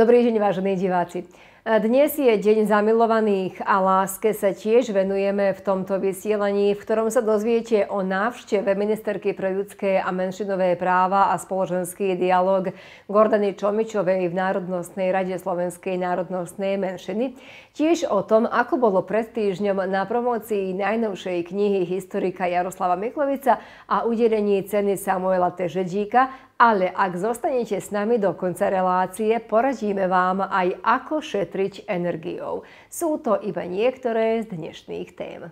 Dobrý deň, vážení diváci. E, dnes je Deň zamilovaných a láske sa tiež venujeme v tomto vysielaní, v ktorom sa dozviete o návšteve ministerky pre ľudské a menšinové práva a spoločenský dialog Gordany Čomičovej v Národnostnej rade Slovenskej národnostnej menšiny. Tiež o tom, ako bolo pred týždňom na promocii najnovšej knihy historika Jaroslava Miklovica a udelení ceny Samuela Težedíka ale ak zostanete s nami do konca relácie, poradíme vám aj ako šetriť energiou. Sú to iba niektoré z dnešných tém.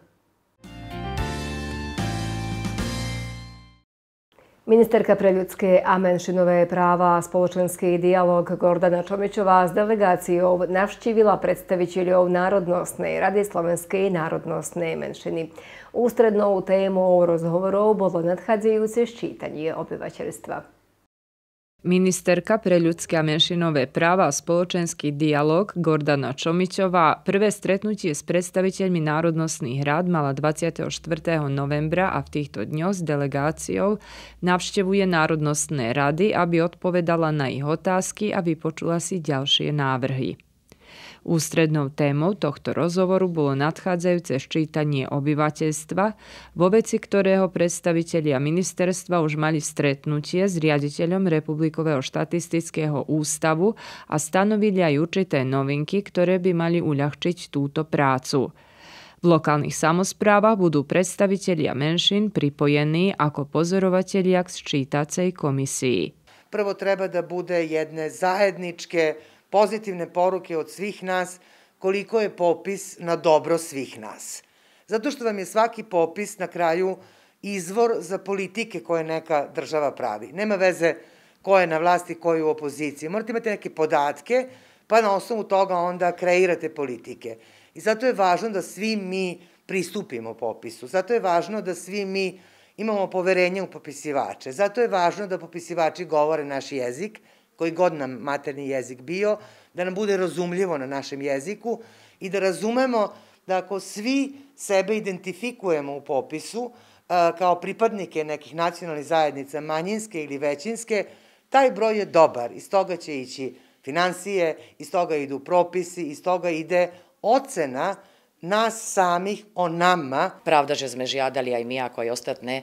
Ministerka pre ľudské a menšinové práva a spoločenský dialog Gordana Čomičová s delegáciou navštívila predstaviteľov Národnostnej rady slovenskej národnostnej menšiny. Ústrednou témou rozhovorov bolo nadchádzajúce ščítanie obyvateľstva. Ministerka pre ľudské a menšinové práva a spoločenský dialog Gordana Čomičová prvé stretnutie s predstaviteľmi národnostných rád mala 24. novembra a v týchto dňoch s delegáciou navštevuje národnostné rady, aby odpovedala na ich otázky a vypočula si ďalšie návrhy. Ústrednou témou tohto rozhovoru bolo nadchádzajúce ščítanie obyvateľstva, vo veci ktorého predstavitelia ministerstva už mali stretnutie s riaditeľom Republikového štatistického ústavu a stanovili aj určité novinky, ktoré by mali uľahčiť túto prácu. V lokálnych samozprávach budú predstavitelia menšín pripojení ako pozorovatelia k sčítacej komisii. Prvo treba da bude jedne zahedničke pozitivne poruke od svih nas, koliko je popis na dobro svih nas. Zato što vam je svaki popis na kraju izvor za politike koje neka država pravi. Nema veze ko je na vlasti, ko je u opoziciji. Morate imati neke podatke, pa na osnovu toga onda kreirate politike. I zato je važno da svi mi pristupimo popisu. Zato je važno da svi mi imamo poverenje u popisivače. Zato je važno da popisivači govore naš jezik, koji god nam materni jezik bio, da nam bude razumljivo na našem jeziku i da razumemo da ako svi sebe identifikujemo u popisu kao pripadnike nekih nacionalnih zajednica, manjinske ili većinske, taj broj je dobar, iz toga će ići financije, iz toga idu propisi, iz toga ide ocena nas samih o nama. Pravda, že sme žiadali aj my ako aj ostatné e,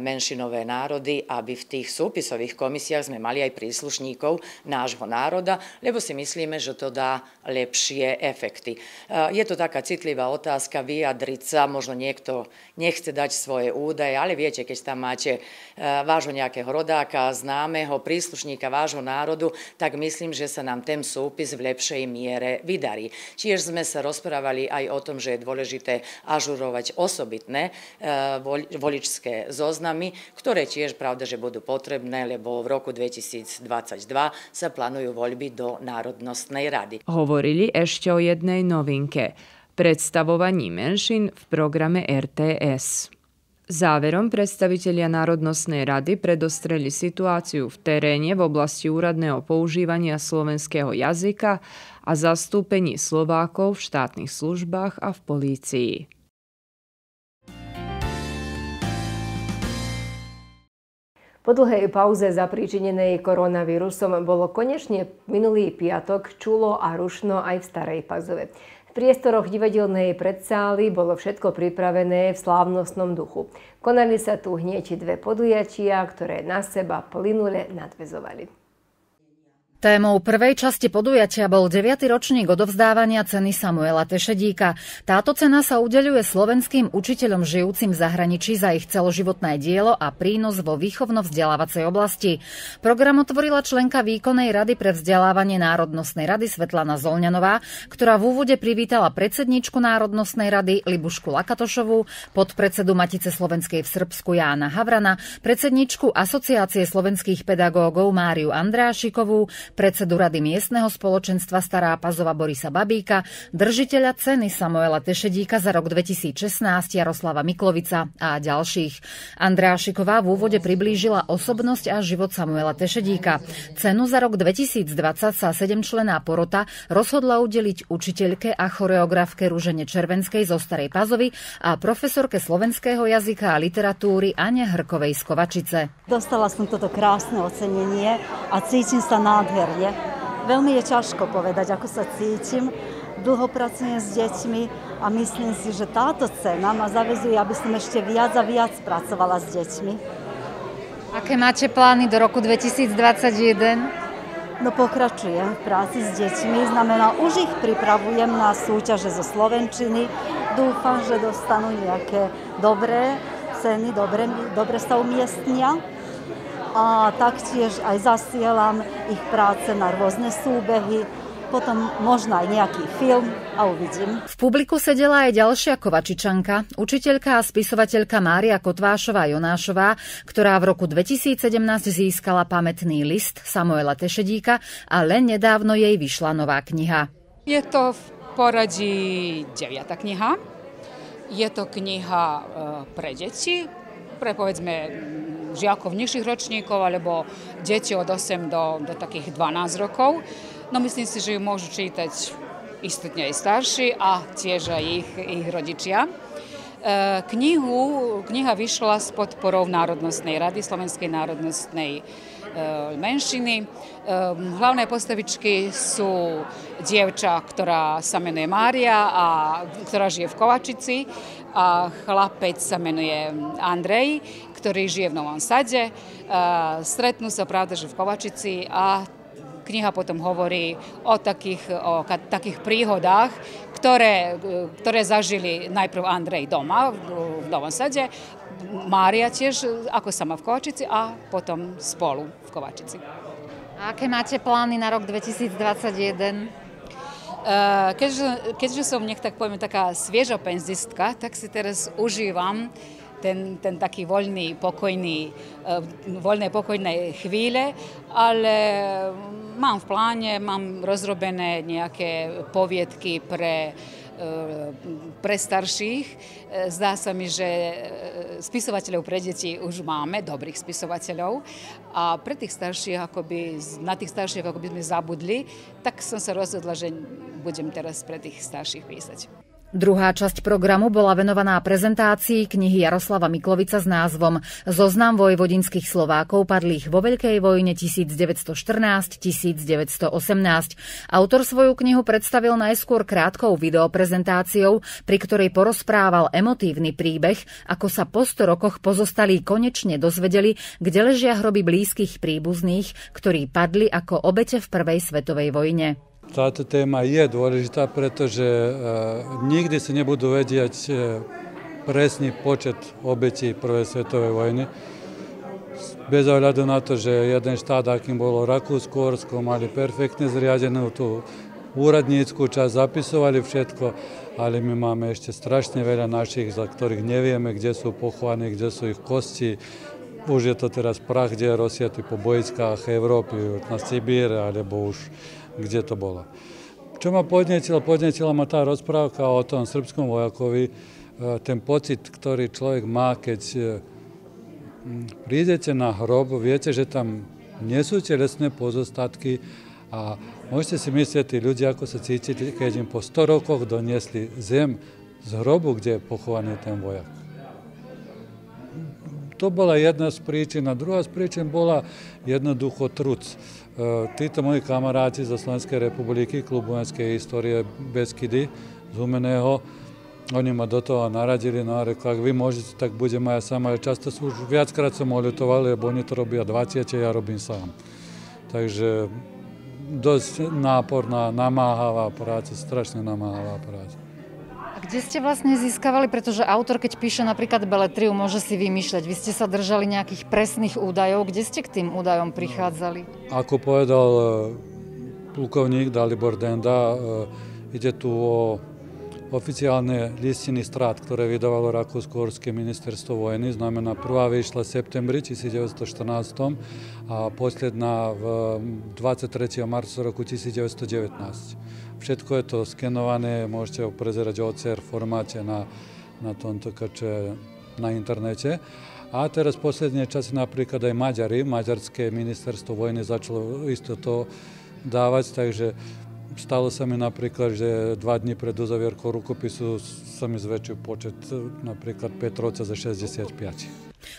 menšinové národy, aby v tých súpisových komisiách sme mali aj príslušníkov nášho národa, lebo si myslíme, že to dá lepšie efekty. E, je to taká citlivá otázka vyjadriť sa, možno niekto nechce dať svoje údaje, ale viete, keď tam máte e, vášho nejakého rodáka, známeho príslušníka vášho národu, tak myslím, že sa nám ten súpis v lepšej miere vydarí. Čiže sme sa rozprávali aj o tom, že je dôležité ažurovať osobitné e, voličské zoznamy, ktoré tiež pravda, že budú potrebné, lebo v roku 2022 sa plánujú voľby do Národnostnej rady. Hovorili ešte o jednej novinke predstavovaní menšin v programe RTS. Záverom predstavitelia Národnostnej rady predostreli situáciu v teréne v oblasti úradného používania slovenského jazyka a zastúpení Slovákov v štátnych službách a v polícii. Po dlhej pauze zapríčinenej koronavírusom bolo konečne minulý piatok čulo a rušno aj v Starej Pazove. V priestoroch divadelnej predsály bolo všetko pripravené v slávnostnom duchu. Konali sa tu hneď dve podujatia, ktoré na seba plynule nadvezovali. Témou prvej časti podujatia bol 9. ročník odovzdávania ceny Samuela Tešedíka. Táto cena sa udeľuje slovenským učiteľom žijúcim v zahraničí za ich celoživotné dielo a prínos vo výchovno-vzdelávacej oblasti. Program otvorila členka Výkonnej rady pre vzdelávanie Národnostnej rady Svetlana Zolňanová, ktorá v úvode privítala predsedničku Národnostnej rady Libušku Lakatošovú, podpredsedu Matice Slovenskej v Srbsku Jána Havrana, predsedničku Asociácie slovenských pedagógov Máriu Andrášikovú, predsedu Rady miestneho spoločenstva Stará Pazova Borisa Babíka, držiteľa ceny Samuela Tešedíka za rok 2016 Jaroslava Miklovica a ďalších. Andrea Šiková v úvode priblížila osobnosť a život Samuela Tešedíka. Cenu za rok 2020 sa sedemčlená porota rozhodla udeliť učiteľke a choreografke Ružene Červenskej zo Starej Pazovy a profesorke slovenského jazyka a literatúry Ane Hrkovej z Kovačice. Dostala som toto krásne ocenenie a cítim sa nádherne nádherne. Veľmi je ťažko povedať, ako sa cítim. Dlho pracujem s deťmi a myslím si, že táto cena ma zavezuje, aby som ešte viac a viac pracovala s deťmi. Aké máte plány do roku 2021? No pokračujem v práci s deťmi, znamená, už ich pripravujem na súťaže zo Slovenčiny. Dúfam, že dostanú nejaké dobré ceny, dobre, dobre sa umiestnia a taktiež aj zasielam ich práce na rôzne súbehy, potom možno aj nejaký film a uvidím. V publiku sedela aj ďalšia kovačičanka, učiteľka a spisovateľka Mária Kotvášová Jonášová, ktorá v roku 2017 získala pamätný list Samuela Tešedíka a len nedávno jej vyšla nová kniha. Je to v poradí deviata kniha. Je to kniha e, pre deti, pre povedzme žiakov nižších ročníkov alebo deti od 8 do, do takých 12 rokov. No myslím si, že ju môžu čítať istotne aj starší a tiež aj ich, ich rodičia. E, knihu, kniha vyšla s podporou Národnostnej rady, Slovenskej národnostnej e, menšiny. E, Hlavné postavičky sú dievča, ktorá sa menuje Mária a ktorá žije v Kovačici chlapec sa menuje Andrej, ktorý žije v Novom Sade. E, stretnú sa, pravda, že v Kovačici a kniha potom hovorí o takých, o takých príhodách, ktoré, e, ktoré zažili najprv Andrej doma v Novom Sade, Mária tiež ako sama v Kovačici a potom spolu v Kovačici. A aké máte plány na rok 2021? Eh, keďže, keďže som nech tak poviem taká svieža penzistka, tak si teraz užívam ten, ten taký voľný, pokojný, eh, voľné, pokojné chvíle, ale mám v pláne, mám rozrobené nejaké poviedky pre E, pre starších. E, zdá sa mi, že e, spisovateľov pre deti už máme, dobrých spisovateľov. A pre tých starších, akoby, na tých starších, ako by sme zabudli, tak som sa rozhodla, že budem teraz pre tých starších písať. Druhá časť programu bola venovaná prezentácii knihy Jaroslava Miklovica s názvom Zoznam vojvodinských Slovákov padlých vo Veľkej vojne 1914-1918. Autor svoju knihu predstavil najskôr krátkou videoprezentáciou, pri ktorej porozprával emotívny príbeh, ako sa po 100 rokoch pozostalí konečne dozvedeli, kde ležia hroby blízkych príbuzných, ktorí padli ako obete v Prvej svetovej vojne táto téma je dôležitá, pretože e, nikdy si nebudú vedieť e, presný počet obetí Prvej svetovej vojny. Bez ohľadu na to, že jeden štát, akým bolo Rakúsko, Orsko, mali perfektne zriadenú tú úradnícku časť, zapisovali všetko, ale my máme ešte strašne veľa našich, za ktorých nevieme, kde sú pochovaní, kde sú ich kosti. Už je to teraz prach, kde je rozsiatý po bojiskách Európy, na Sibíre, alebo už kde to bolo. Čo ma podnetilo? Podnetila ma tá rozprávka o tom srbskom vojakovi, e, ten pocit ktorý človek má, keď e, prídete na hrob, viete, že tam nie sú telesné pozostatky a môžete si myslieť, tí ľudia ako sa cítili, keď im po 100 rokoch doniesli zem z hrobu, kde je pochovaný ten vojak. To bola jedna z príčin, a druhá z príčin bola jednoducho truc. E, títo moji kamaráti zo Slovenskej republiky, klub vojenskej histórie Beskydy z Humeného, oni ma do toho naradili, no a rekla, ak vy môžete, tak budem aj sám. Ale často sú už viackrát som oletoval, lebo oni to robia 20, ja robím sám. Takže dosť náporná, namáhavá práca, strašne namáhavá práca. Kde ste vlastne získavali, pretože autor, keď píše napríklad beletriu, môže si vymýšľať. Vy ste sa držali nejakých presných údajov. Kde ste k tým údajom no. prichádzali? Ako povedal e, plukovník Dalibor Denda, e, ide tu o oficiálne listiny strát, ktoré vydávalo Rakúsko-Horské ministerstvo vojny. Znamená, prvá vyšla v septembri 1914 a posledná v 23. marca roku 1919. Všetko je to skenované, môžete ho prezerať OCR formáte na, na tomto kače na internete. A teraz posledne časy napríklad aj Maďari, Maďarské ministerstvo vojny začalo isto to dávať, takže stalo sa mi napríklad, že dva dni pred uzavierkou rukopisu sa mi zväčšil počet napríklad Petrovca za 65.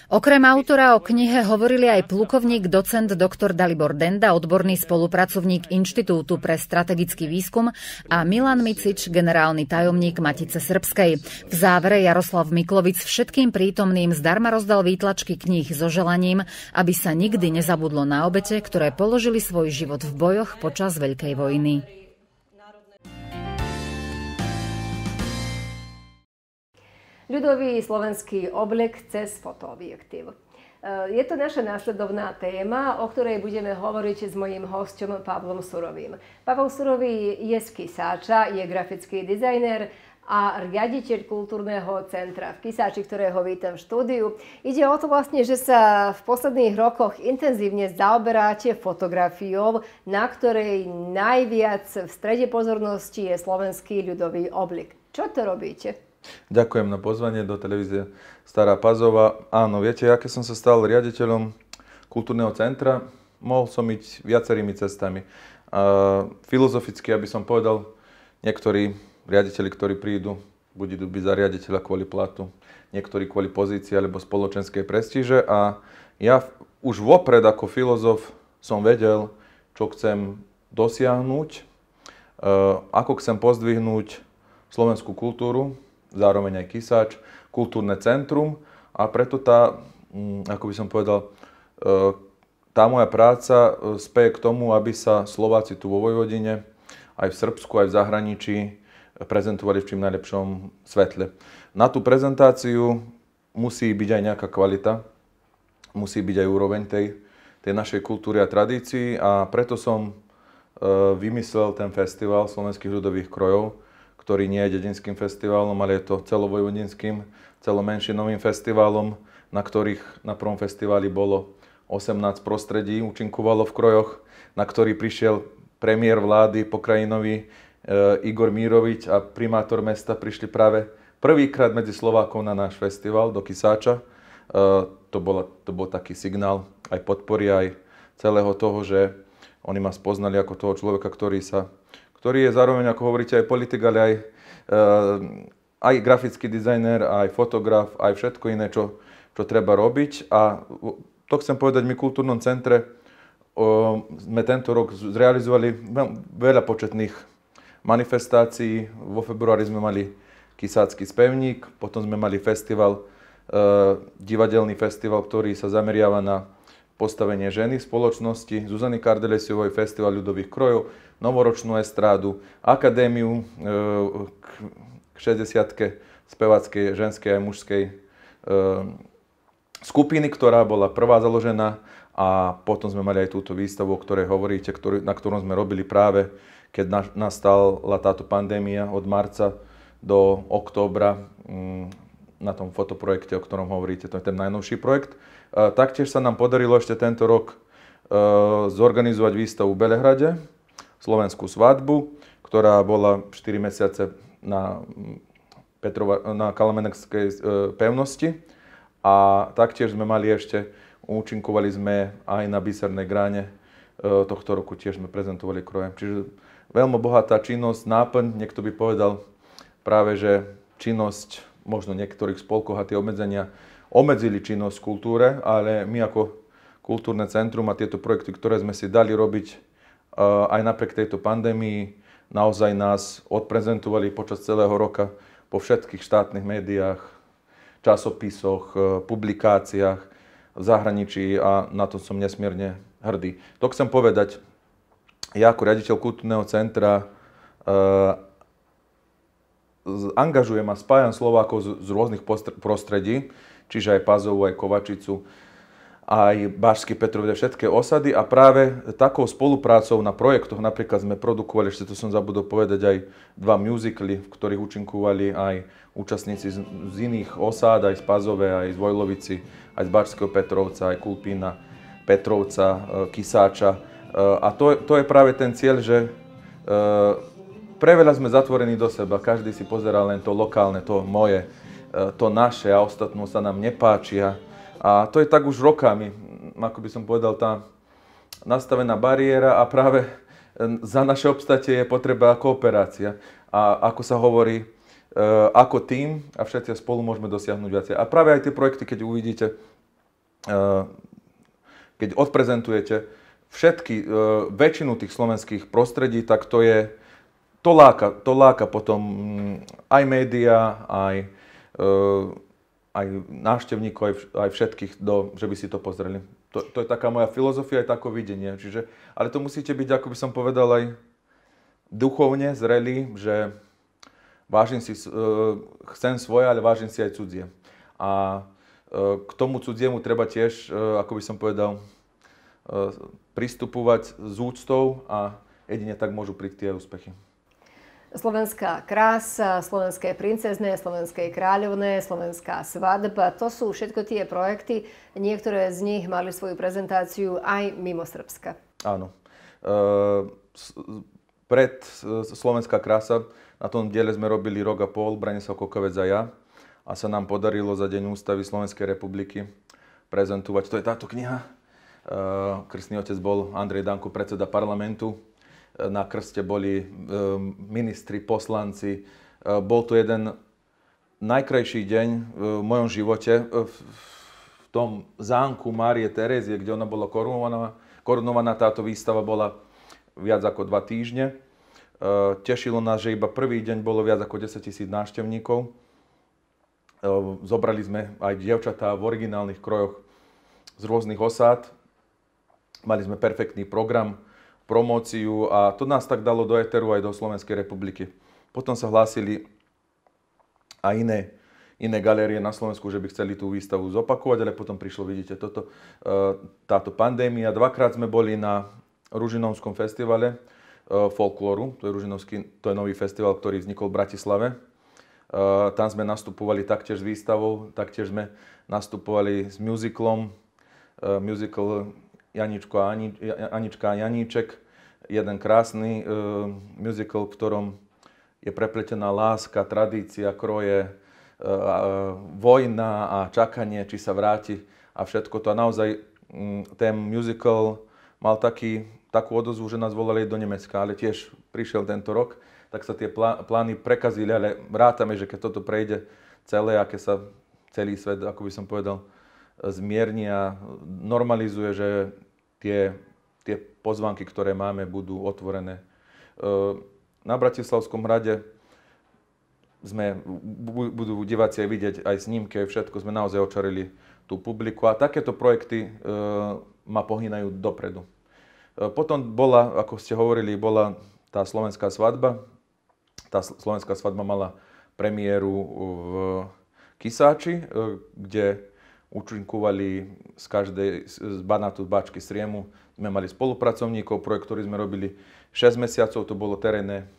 Okrem autora o knihe hovorili aj plukovník docent dr. Dalibor Denda, odborný spolupracovník Inštitútu pre strategický výskum a Milan Micič, generálny tajomník Matice Srbskej. V závere Jaroslav Miklovic všetkým prítomným zdarma rozdal výtlačky kníh so želaním, aby sa nikdy nezabudlo na obete, ktoré položili svoj život v bojoch počas Veľkej vojny. ľudový slovenský oblek cez fotoobjektív. E, je to naša následovná téma, o ktorej budeme hovoriť s mojím hostom Pavlom Surovým. Pavel Surový je z Kisáča, je grafický dizajner, a riaditeľ kultúrneho centra v Kisáči, ktorého vítam v štúdiu. Ide o to vlastne, že sa v posledných rokoch intenzívne zaoberáte fotografiou, na ktorej najviac v strede pozornosti je slovenský ľudový oblik. Čo to robíte? Ďakujem na pozvanie do televízie Stará Pazova. Áno, viete, ja keď som sa stal riaditeľom kultúrneho centra, mohol som ísť viacerými cestami. filozoficky, aby som povedal, niektorí riaditeľi, ktorí prídu, budú byť za riaditeľa kvôli platu, niektorí kvôli pozícii alebo spoločenskej prestíže a ja už vopred ako filozof som vedel, čo chcem dosiahnuť, e, ako chcem pozdvihnúť slovenskú kultúru, zároveň aj Kisáč, kultúrne centrum a preto tá, mm, ako by som povedal, e, tá moja práca e, speje k tomu, aby sa Slováci tu vo Vojvodine, aj v Srbsku, aj v zahraničí prezentovali v čím najlepšom svetle. Na tú prezentáciu musí byť aj nejaká kvalita, musí byť aj úroveň tej, tej našej kultúry a tradícií a preto som e, vymyslel ten festival slovenských ľudových krojov, ktorý nie je dedinským festivalom, ale je to celovojvodinským, celomenšinovým festivalom, na ktorých na prvom festivali bolo 18 prostredí, účinkovalo v krojoch, na ktorý prišiel premiér vlády pokrajinový e, Igor Mírovič a primátor mesta prišli práve prvýkrát medzi Slovákov na náš festival do Kisáča. E, to, bola, to bol taký signál aj podpory, aj celého toho, že oni ma spoznali ako toho človeka, ktorý sa ktorý je zároveň, ako hovoríte, aj politik, ale aj, eh, aj grafický dizajner, aj fotograf, aj všetko iné, čo, čo treba robiť. A to chcem povedať, my v kultúrnom centre o, sme tento rok zrealizovali veľa početných manifestácií. Vo februári sme mali Kisácky spevník, potom sme mali festival, e, divadelný festival, ktorý sa zameriava na postavenie ženy v spoločnosti, Zuzany Kardelesiovoj, festival ľudových krojov, novoročnú estrádu, akadémiu e, k 60 speváckej ženskej a mužskej e, skupiny, ktorá bola prvá založená a potom sme mali aj túto výstavu, o ktorej hovoríte, ktorý, na ktorom sme robili práve, keď na, nastala táto pandémia od marca do októbra m, mm, na tom fotoprojekte, o ktorom hovoríte, to je ten najnovší projekt. E, taktiež sa nám podarilo ešte tento rok e, zorganizovať výstavu v Belehrade, slovenskú svadbu, ktorá bola 4 mesiace na, mm, Petrova, na Kalamenekskej e, pevnosti. A taktiež sme mali ešte, účinkovali sme aj na Bisernej gráne. E, tohto roku tiež sme prezentovali kroje. Čiže veľmi bohatá činnosť, náplň, niekto by povedal práve, že činnosť možno niektorých spolkov a tie obmedzenia obmedzili činnosť v kultúre, ale my ako kultúrne centrum a tieto projekty, ktoré sme si dali robiť, aj napriek tejto pandémii naozaj nás odprezentovali počas celého roka po všetkých štátnych médiách, časopisoch, eh, publikáciách v zahraničí a na to som nesmierne hrdý. To chcem povedať, ja ako riaditeľ kultúrneho centra eh, angažujem a spájam Slovákov z, z rôznych prostredí, čiže aj Pazovu, aj Kovačicu, aj Bašský Petrov, všetky osady a práve takou spoluprácou na projektoch, napríklad sme produkovali, ešte to som zabudol povedať, aj dva muzikly, v ktorých učinkovali aj účastníci z, z iných osád, aj z Pazove, aj z Vojlovici, aj z Bašského Petrovca, aj Kulpína, Petrovca, e, Kisáča. E, a to, to je práve ten cieľ, že e, preveľa sme zatvorení do seba, každý si pozerá len to lokálne, to moje, to naše a ostatnú sa nám nepáči. A, a to je tak už rokami, ako by som povedal, tá nastavená bariéra a práve e, za naše obstate je potreba kooperácia. A ako sa hovorí, e, ako tým a všetci spolu môžeme dosiahnuť viacej. A práve aj tie projekty, keď uvidíte, e, keď odprezentujete všetky, väčšinu tých slovenských prostredí, tak to je, to láka, to láka potom mm, aj média, aj aj návštevníkov, aj, aj všetkých, do, že by si to pozreli. To, to je taká moja filozofia, aj také videnie. Čiže, ale to musíte byť, ako by som povedal, aj duchovne zrelí, že vážim si, e, chcem svoje, ale vážim si aj cudzie. A e, k tomu cudziemu treba tiež, e, ako by som povedal, pristupovať s úctou a jedine tak môžu príť tie úspechy. Slovenská krása, slovenské princezné, slovenské kráľovné, slovenská svadba, to sú všetko tie projekty. Niektoré z nich mali svoju prezentáciu aj mimo Srbska. Áno. Ehm, pred Slovenská krása, na tom diele sme robili rok a pol, Branislav Kokovec a ja. A sa nám podarilo za Deň ústavy Slovenskej republiky prezentovať, to je táto kniha, ehm, krstný otec bol Andrej Danko, predseda parlamentu, na krste boli e, ministri, poslanci. E, bol to jeden najkrajší deň e, v mojom živote v tom zánku Márie Terezie, kde ona bola korunovaná. Korunovaná táto výstava bola viac ako dva týždne. Tešilo nás, že iba prvý deň bolo viac ako 10 tisíc návštevníkov. Zobrali sme aj dievčatá v originálnych krojoch z rôznych osád. Mali sme perfektný program promóciu a to nás tak dalo do Eteru aj do Slovenskej republiky. Potom sa hlásili a iné, iné galérie na Slovensku, že by chceli tú výstavu zopakovať, ale potom prišlo, vidíte, toto, e, táto pandémia. Dvakrát sme boli na Ružinovskom festivale e, folklóru, to je, Ružinovský, to je nový festival, ktorý vznikol v Bratislave. E, tam sme nastupovali taktiež s výstavou, taktiež sme nastupovali s Musiklom. musical Janičko a Ani, Anička a Janíček jeden krásny e, musical, v ktorom je prepletená láska, tradícia, kroje, e, e, vojna a čakanie, či sa vráti a všetko to. A naozaj m, ten musical mal taký, takú odozvu, že nás volali do Nemecka, ale tiež prišiel tento rok, tak sa tie plá, plány prekazili, ale vrátame, že keď toto prejde celé a keď sa celý svet, ako by som povedal, zmierni a normalizuje, že tie tie pozvanky, ktoré máme, budú otvorené. E, na Bratislavskom hrade sme, budú diváci aj vidieť aj aj všetko sme naozaj očarili tú publiku a takéto projekty e, ma pohýnajú dopredu. E, potom bola, ako ste hovorili, bola tá slovenská svadba. Tá slovenská svadba mala premiéru v Kisáči, kde účinkovali z každej, z Banátu, z Bačky, z sme mali spolupracovníkov, projekt, ktorý sme robili 6 mesiacov, to bolo terénne,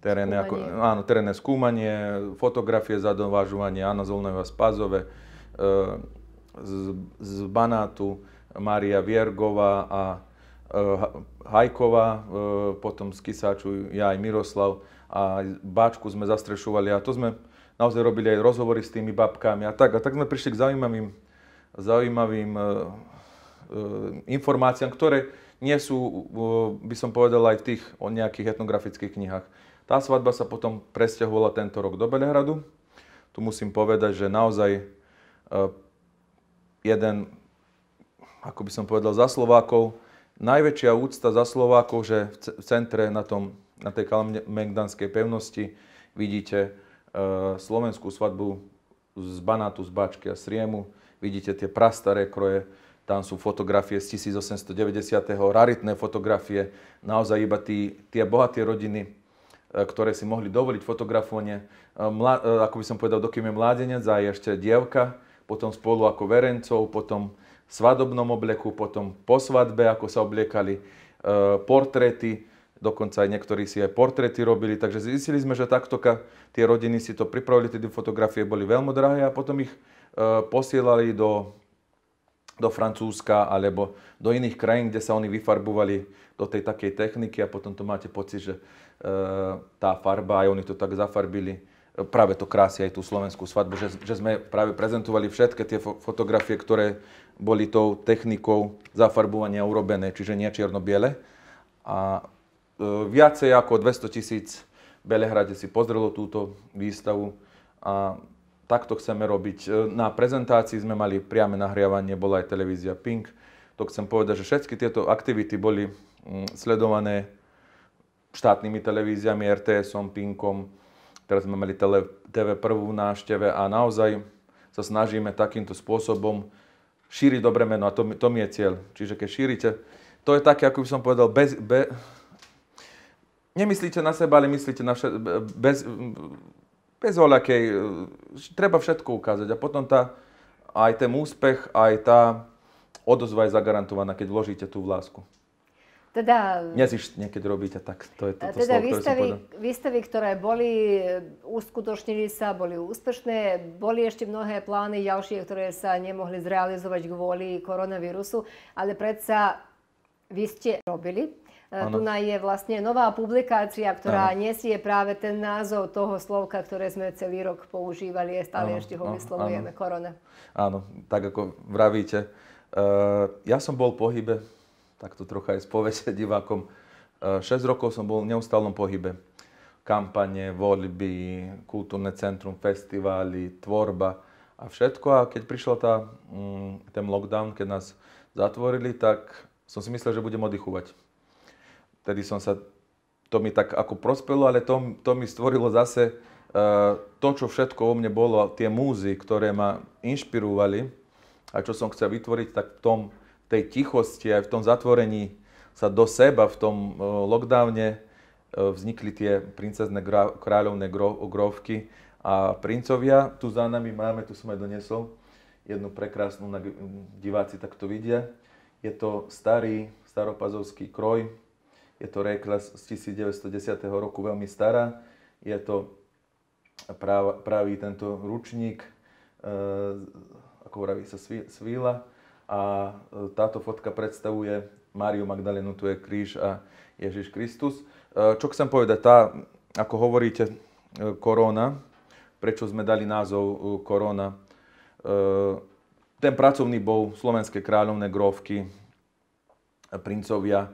terénne, skúmanie. Ako, áno, terénne skúmanie, fotografie zadovážovanie, áno, Zolnové a e, z, z Banátu, Mária Viergová a e, Hajková, e, potom z Kisáču, ja aj Miroslav a Báčku sme zastrešovali a to sme naozaj robili aj rozhovory s tými babkami a tak. A tak sme prišli k zaujímavým, zaujímavým e, Eh, informáciám, ktoré nie sú, eh, by som povedal, aj v tých o nejakých etnografických knihách. Tá svadba sa potom presťahovala tento rok do Belehradu. Tu musím povedať, že naozaj eh, jeden, ako by som povedal, za Slovákov, najväčšia úcta za Slovákov, že v centre na, tom, na tej Kalmengdanskej pevnosti vidíte slovenskú svadbu z banátu, z bačky a sriemu. Vidíte tie prastaré kroje, tam sú fotografie z 1890. raritné fotografie, naozaj iba tí, tie bohaté rodiny, e, ktoré si mohli dovoliť fotografovanie. E, mla, e, ako by som povedal, dokým je mládenec a ešte dievka, potom spolu ako verencov, potom v svadobnom obleku, potom po svadbe, ako sa obliekali, portréty, dokonca aj niektorí si aj portréty robili, takže zistili sme, že takto tie rodiny si to pripravili, tie fotografie boli veľmi drahé a potom ich e, posielali do do Francúzska alebo do iných krajín, kde sa oni vyfarbovali do tej takej techniky a potom to máte pocit, že e, tá farba, aj oni to tak zafarbili, práve to krási aj tú slovenskú svadbu, že, že sme práve prezentovali všetky tie fo- fotografie, ktoré boli tou technikou zafarbovania urobené, čiže nie čierno-biele. A e, viacej ako 200 tisíc Belehrade si pozrelo túto výstavu a takto chceme robiť. E, na prezentácii sme mali priame nahriavanie, bola aj televízia Pink. To chcem povedať, že všetky tieto aktivity boli mm, sledované štátnymi televíziami, RTS-om, Pinkom. Teraz sme mali tele, TV prvú nášteve a naozaj sa snažíme takýmto spôsobom šíriť dobre meno a to, to mi je cieľ. Čiže keď šírite, to je také, ako by som povedal, bez, be, nemyslíte na seba, ale myslíte na vše, bez, bez oľakej, eh, treba všetko ukázať a potom tá, aj ten úspech, aj tá odozva je zagarantovaná, keď vložíte tú vlásku. Teda... Nezištne, keď robíte, tak to je toto teda slovo, výstavy, som výstavy, ktoré boli, eh, uskutočnili sa, boli úspešné. Boli ešte mnohé plány ďalšie, ktoré sa nemohli zrealizovať kvôli koronavírusu, ale predsa vy ste robili Ano. Tu je vlastne nová publikácia, ktorá ano. nesie práve ten názov toho slovka, ktoré sme celý rok používali a stále ano. ešte ho vyslovujeme, ano. korona. Áno, tak ako vravíte. Uh, ja som bol v pohybe, tak to trocha aj spovede divákom, uh, eh, 6 rokov som bol v neustálom pohybe. Kampane, voľby, kultúrne centrum, festivály, tvorba a všetko. A keď prišiel tá, mm, ten lockdown, keď nás zatvorili, tak som si myslel, že budem oddychovať. Tedy som sa, to mi tak ako prospelo, ale to, to mi stvorilo zase uh, to, čo všetko o mne bolo, tie múzy, ktoré ma inšpirovali a čo som chcel vytvoriť, tak v tom, tej tichosti, aj v tom zatvorení sa do seba, v tom uh, lockdowne uh, vznikli tie princezné grá, kráľovné gro, grovky a princovia. Tu za nami máme, tu som aj donesol jednu prekrásnu, diváci takto vidia. Je to starý staropazovský kroj, je to rekla z 1910 roku, veľmi stará. Je to práv, pravý tento ručník, e, ako hovorí sa svíla. A e, táto fotka predstavuje Máriu Magdalenu, tu je kríž a Ježiš Kristus. E, čo chcem povedať, tá, ako hovoríte, korona, prečo sme dali názov korona, ten pracovný bol slovenské kráľovné grovky, princovia,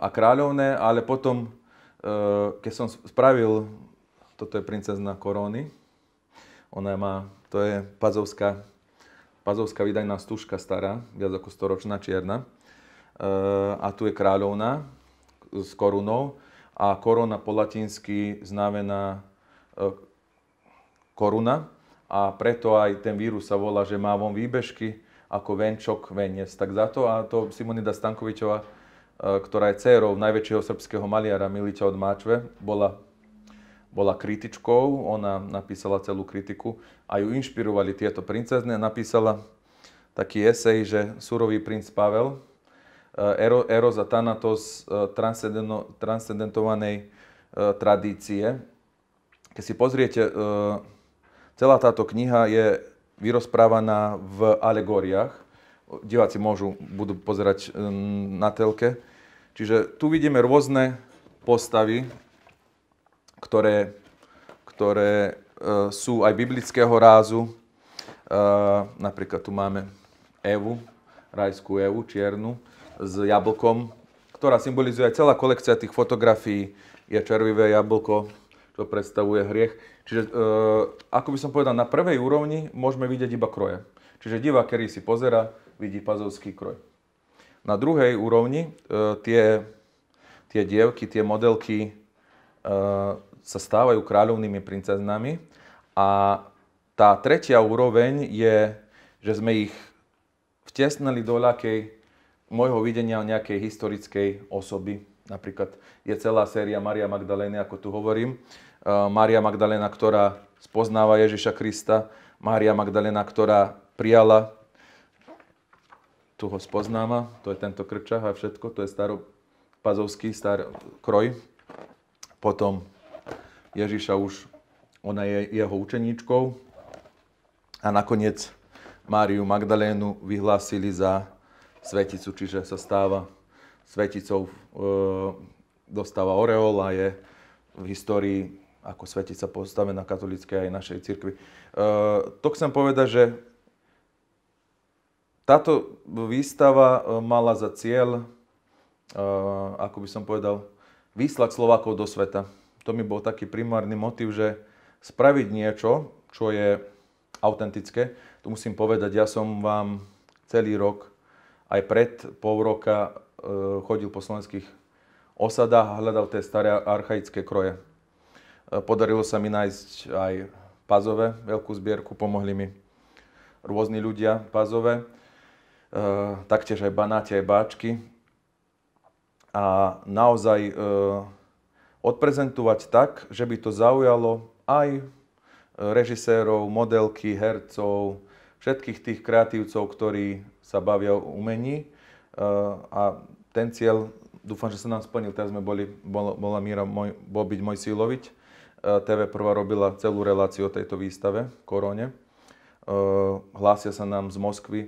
a kráľovné, ale potom, e, keď som spravil, toto je princezna korony, ona má, to je pazovská, pazovská vydajná stužka stará, viac ako storočná, čierna. E, a tu je kráľovná s korunou a korona po latinsky znamená e, koruna a preto aj ten vírus sa volá, že má von výbežky ako venčok, veniec. Tak za to a to Simonida Stankovičová E, ktorá je dcerou najväčšieho srbského maliara Milića od Máčve, bola, bola kritičkou. Ona napísala celú kritiku a ju inšpirovali tieto princezne. Napísala taký esej, že surový princ Pavel, e, Eros a Thanatos e, transcendentovanej tradície. Keď si pozriete, celá táto kniha je vyrozprávaná v alegóriách diváci môžu, budú pozerať e, na telke. Čiže tu vidíme rôzne postavy, ktoré, ktoré e, sú aj biblického rázu. E, napríklad tu máme Evu, rajskú Evu, čiernu, s jablkom, ktorá symbolizuje celá kolekcia tých fotografií. Je červivé jablko, čo predstavuje hriech. Čiže, e, ako by som povedal, na prvej úrovni môžeme vidieť iba kroje. Čiže divák, ktorý si pozera, vidí pazovský kroj. Na druhej úrovni e, tie, tie dievky, tie modelky e, sa stávajú kráľovnými princeznami a tá tretia úroveň je, že sme ich vtesnali do ľakej môjho videnia nejakej historickej osoby. Napríklad je celá séria Maria Magdalény, ako tu hovorím. E, Maria Magdalena, ktorá spoznáva Ježiša Krista, Maria Magdalena, ktorá prijala tu ho spoznáva, to je tento krčah a všetko, to je staropazovský star kroj. Potom Ježiša už, ona je jeho učeníčkou a nakoniec Máriu Magdalénu vyhlásili za sveticu, čiže sa stáva sveticou, e, dostáva oreol a je v histórii ako svetica postavená katolíckej aj našej cirkvi. E, to chcem povedať, že táto výstava e, mala za cieľ, e, ako by som povedal, vyslať Slovákov do sveta. To mi bol taký primárny motiv, že spraviť niečo, čo je autentické. Tu musím povedať, ja som vám celý rok, aj pred pol roka e, chodil po slovenských osadách a hľadal tie staré archaické kroje. Podarilo sa mi nájsť aj pazové veľkú zbierku, pomohli mi rôzni ľudia pazové. Eh, taktiež aj banáte, aj báčky. A naozaj eh, odprezentovať tak, že by to zaujalo aj eh, režisérov, modelky, hercov, všetkých tých kreatívcov, ktorí sa bavia o umení. A ten cieľ, dúfam, že sa nám splnil. Teraz sme boli, bola, bola Míra môj, Bobiť Môj Sílovič. TV Prvá robila celú reláciu o tejto výstave, korone. Hlásia sa nám z Moskvy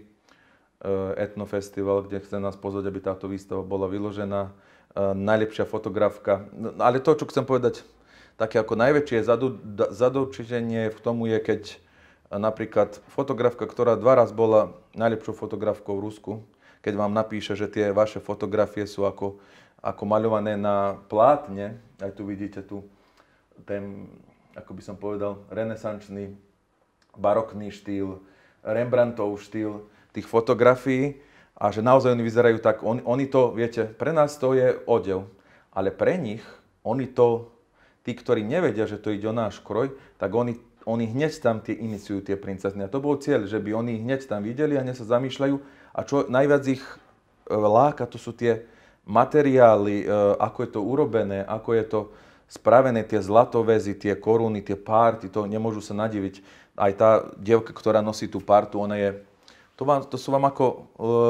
Eh, etnofestival, kde chcem nás pozvať, aby táto výstava bola vyložená. Eh, najlepšia fotografka. No, no, ale to, čo chcem povedať, také ako najväčšie zadočenie v tomu je, keď eh, napríklad fotografka, ktorá dva raz bola najlepšou fotografkou v Rusku, keď vám napíše, že tie vaše fotografie sú ako, ako maľované na plátne, aj tu vidíte tu ten, ako by som povedal, renesančný, barokný štýl, Rembrandtov štýl, tých fotografií a že naozaj oni vyzerajú tak, on, oni to, viete, pre nás to je odev, ale pre nich, oni to, tí, ktorí nevedia, že to ide o náš kroj, tak oni, oni hneď tam tie iniciujú tie princezny. A to bol cieľ, že by oni hneď tam videli a hneď sa zamýšľajú. A čo najviac ich e, láka, to sú tie materiály, e, ako je to urobené, ako je to spravené, tie zlatovezy, tie koruny, tie párty, to nemôžu sa nadiviť. Aj tá dievka, ktorá nosí tú partu, ona je to, vám, to sú vám ako, e,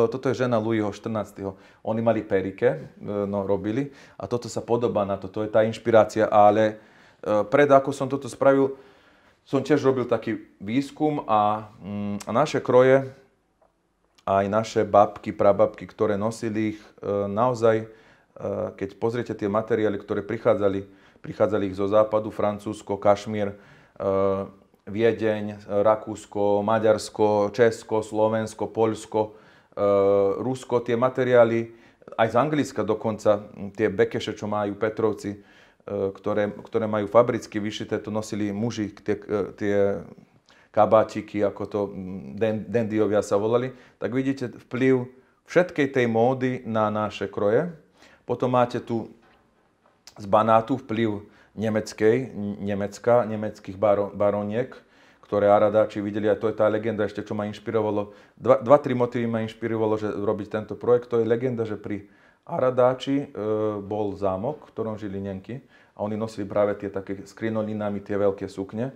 toto je žena Louisho 14. Oni mali perike, e, no robili a toto sa podobá na to, to je tá inšpirácia, ale e, pred ako som toto spravil, som tiež robil taký výskum a, mm, a naše kroje, aj naše babky, prababky, ktoré nosili ich, naozaj, keď pozriete tie materiály, ktoré prichádzali, prichádzali ich zo západu, Francúzsko, Kašmír, Viedeň, Rakúsko, Maďarsko, Česko, Slovensko, Polsko, e, Rusko, tie materiály, aj z Anglicka dokonca, tie bekeše, čo majú Petrovci, e, ktoré, ktoré majú fabricky vyšité, to nosili muži, tie, e, tie kabáčiky, ako to dendiovia sa volali, tak vidíte vplyv všetkej tej módy na naše kroje. Potom máte tu z Banátu vplyv nemeckej, Nemecka, nemeckých baroniek, ktoré Aradáči videli, a to je tá legenda ešte, čo ma inšpirovalo. Dva, dva tri motívy ma inšpirovalo, že robiť tento projekt. To je legenda, že pri Aradáči e, bol zámok, v ktorom žili Nenky a oni nosili práve tie také s krinolinami, tie veľké sukne.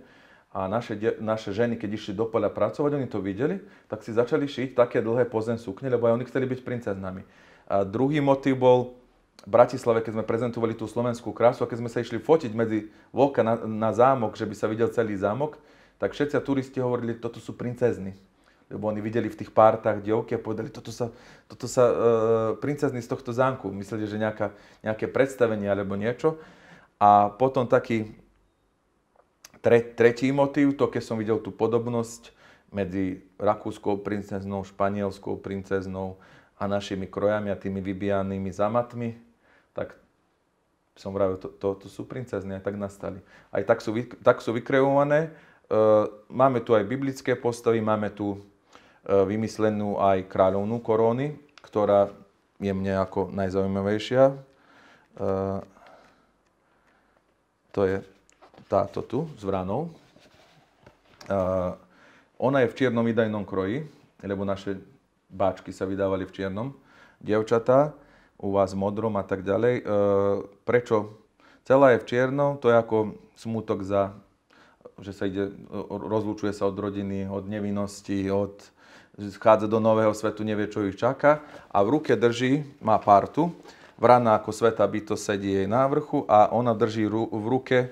A naše, de- naše ženy, keď išli do poľa pracovať, oni to videli, tak si začali šiť také dlhé pozem sukne, lebo aj oni chceli byť princeznami. A druhý motív bol Bratislave, keď sme prezentovali tú slovenskú krásu a keď sme sa išli fotiť medzi voka na, na zámok, že by sa videl celý zámok, tak všetci turisti hovorili, toto sú princezny. Lebo oni videli v tých pártach dievky a povedali, toto sa, toto sa uh, princezny z tohto zámku. Mysleli, že nejaká, nejaké predstavenie alebo niečo. A potom taký tre, tretí motív, to keď som videl tú podobnosť medzi rakúskou princeznou, španielskou princeznou a našimi krojami a tými vybijanými zamatmi, tak som vravil, to, to, to sú princezny, tak nastali. Aj tak sú, tak sú vykreované. E, máme tu aj biblické postavy, máme tu e, vymyslenú aj kráľovnú koróny, ktorá je mne ako najzaujímavejšia. E, to je táto tu, s vranou. E, ona je v čiernom vydajnom kroji, lebo naše báčky sa vydávali v čiernom, dievčatá u vás modrom a tak ďalej. E, prečo celá je v čiernom, to je ako smutok za, že sa ide, rozlučuje sa od rodiny, od nevinnosti, od schádza do nového svetu, nevie, čo ich čaká a v ruke drží, má partu, vrana ako sveta byto sedí jej na vrchu a ona drží ru, v ruke e,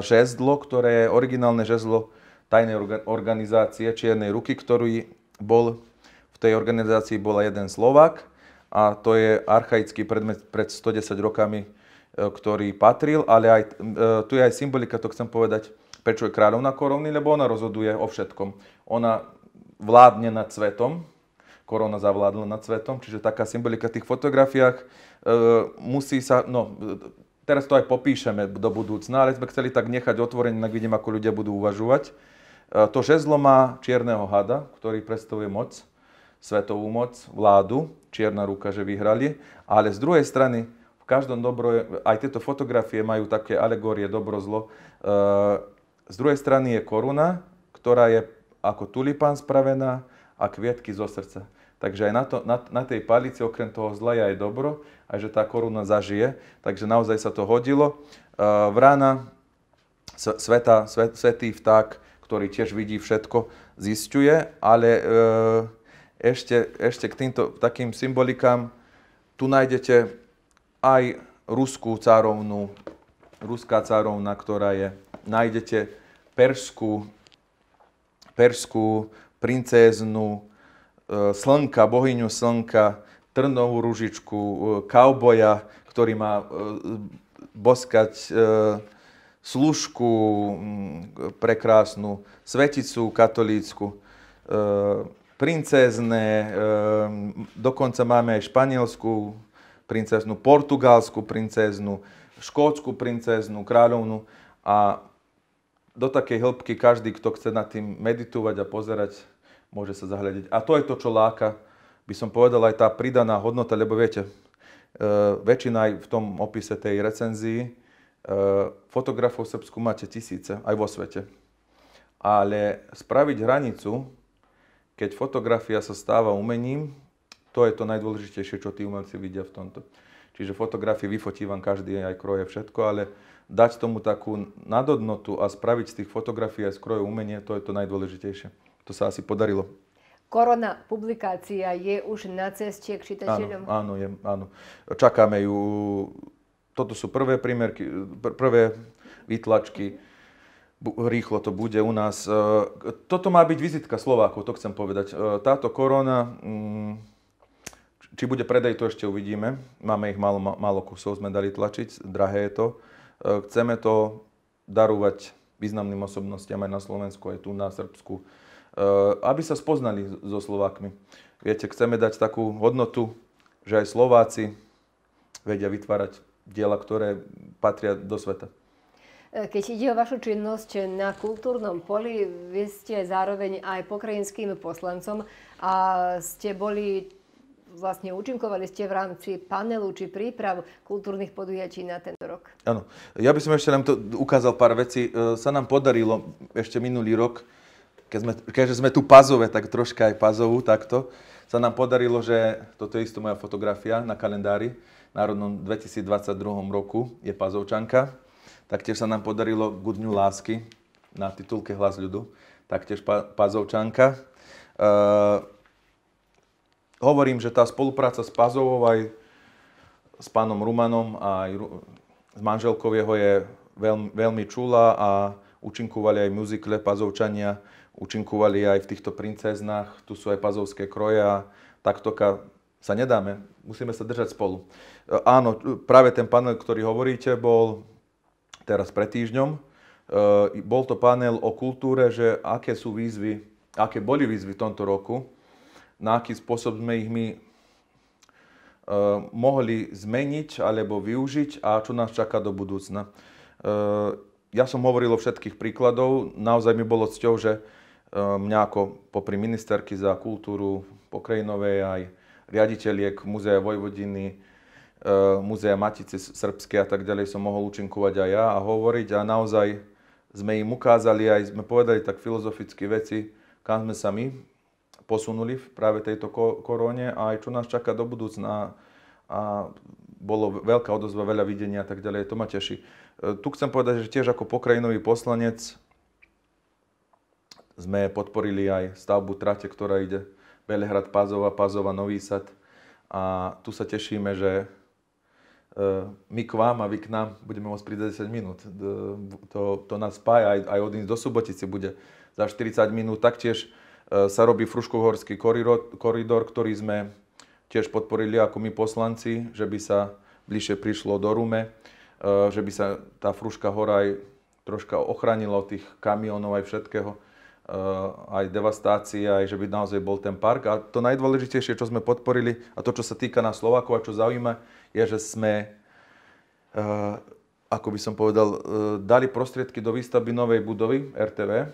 žezlo, ktoré je originálne žezlo tajnej organizácie Čiernej ruky, ktorý bol, v tej organizácii bola jeden Slovak a to je archaický predmet pred 110 rokami, e, ktorý patril, ale aj, e, tu je aj symbolika, to chcem povedať, prečo je kráľovna korony, lebo ona rozhoduje o všetkom. Ona vládne nad svetom, korona zavládla nad svetom, čiže taká symbolika v tých fotografiách e, musí sa, no, teraz to aj popíšeme do budúcna, ale sme chceli tak nechať otvorené, tak vidím, ako ľudia budú uvažovať. to žezlo má čierneho hada, ktorý predstavuje moc svetovú moc, vládu, čierna ruka, že vyhrali, ale z druhej strany v každom dobro, aj tieto fotografie majú také alegórie dobro-zlo. E, z druhej strany je koruna, ktorá je ako tulipán spravená a kvietky zo srdca. Takže aj na, to, na, na tej palici okrem toho zla je aj dobro, aj že tá koruna zažije. Takže naozaj sa to hodilo. E, Vrana, sveta, svet, svetý vták, ktorý tiež vidí všetko, zisťuje, ale e, ešte, ešte k týmto takým symbolikám, tu nájdete aj ruskú cárovnu, ruská cárovna, ktorá je, nájdete perskú, perskú princéznu, e, slnka, bohyňu slnka, trnovú ružičku, e, kauboja, ktorý má e, boskať služku prekrásnu, sveticu katolícku, princezné, ehm, dokonca máme aj španielskú princeznú, portugalskú princeznú, škótsku princeznú, kráľovnú a do takej hĺbky každý, kto chce nad tým meditovať a pozerať, môže sa zahľadiť. A to je to, čo láka, by som povedal, aj tá pridaná hodnota, lebo viete, e, väčšina aj v tom opise tej recenzii, e, fotografov v Srbsku máte tisíce, aj vo svete. Ale spraviť hranicu, keď fotografia sa stáva umením, to je to najdôležitejšie, čo tí umelci vidia v tomto. Čiže fotografie vám každý, aj kroje, všetko, ale dať tomu takú nadodnotu a spraviť z tých fotografií aj z kroje umenie, to je to najdôležitejšie. To sa asi podarilo. Korona publikácia je už na ceste k čitateľom? Áno, áno, je, áno. Čakáme ju. Toto sú prvé primerky, pr- prvé výtlačky rýchlo to bude u nás. E, toto má byť vizitka Slovákov, to chcem povedať. E, táto korona, mm, či bude predaj, to ešte uvidíme. Máme ich málo, málo kusov, sme dali tlačiť, drahé je to. E, chceme to darovať významným osobnostiam aj na Slovensku, aj tu na Srbsku, aby sa spoznali so Slovákmi. Viete, chceme dať takú hodnotu, že aj Slováci vedia vytvárať diela, ktoré patria do sveta. E, keď ide o vašu činnosť na kultúrnom poli, vy ste zároveň aj pokrajinským poslancom a ste boli vlastne účinkovali ste v rámci panelu či príprav kultúrnych podujatí na tento rok. Áno. Ja by som ešte nám to ukázal pár vecí. E, sa nám podarilo ešte minulý rok, keď sme, keďže sme tu pazové, tak troška aj pazovú takto, sa nám podarilo, že toto je isto moja fotografia na kalendári, národnom 2022 roku je pazovčanka. Taktiež sa nám podarilo k Dňu lásky na titulke Hlas ľudu. Taktiež Pazovčanka. E, hovorím, že tá spolupráca s Pazovou aj s pánom Rumanom a aj s manželkou jeho je veľmi, veľmi čulá a učinkovali aj muzikle Pazovčania, učinkovali aj v týchto princeznách, tu sú aj pazovské kroje a takto sa nedáme, musíme sa držať spolu. Eh, áno, práve ten panel, ktorý hovoríte, bol teraz pred týždňom. E, bol to panel o kultúre, že aké sú výzvy, aké boli výzvy v tomto roku, na aký spôsob sme ich my e, mohli zmeniť alebo využiť a čo nás čaká do budúcna. E, ja som hovoril o všetkých príkladov. Naozaj mi bolo cťou, že mňa ako popri ministerky za kultúru pokrajinovej aj riaditeľiek Múzea Vojvodiny, Eh, Múzea Matice srbske a tak ďalej som mohol účinkovať aj ja a hovoriť a naozaj sme im ukázali aj sme povedali tak filozofické veci, kam sme sa my posunuli v práve tejto koróne a aj čo nás čaká do budúcna a bolo veľká odozva, veľa videnia a tak ďalej, to ma teší. Eh, tu chcem povedať, že tiež ako pokrajinový poslanec sme podporili aj stavbu trate, ktorá ide Belehrad, Pazova, Pazova, Nový Sad a tu sa tešíme, že E, my k vám a vy k nám budeme môcť prísť 10 minút. E, to, to nás spája aj, aj od do Subotice bude za 40 minút. Taktiež e, sa robí Fruškohorský koridor, koridor, ktorý sme tiež podporili ako my poslanci, že by sa bližšie prišlo do Rume, že by sa tá Fruška hora aj troška ochránila od tých kamionov aj všetkého, aj devastácie, aj že by naozaj bol ten park. A to najdôležitejšie, čo sme podporili a to, čo sa týka nás Slovákov a čo zaujíma, je, že sme, eh, ako by som povedal, eh, dali prostriedky do výstavby novej budovy RTV,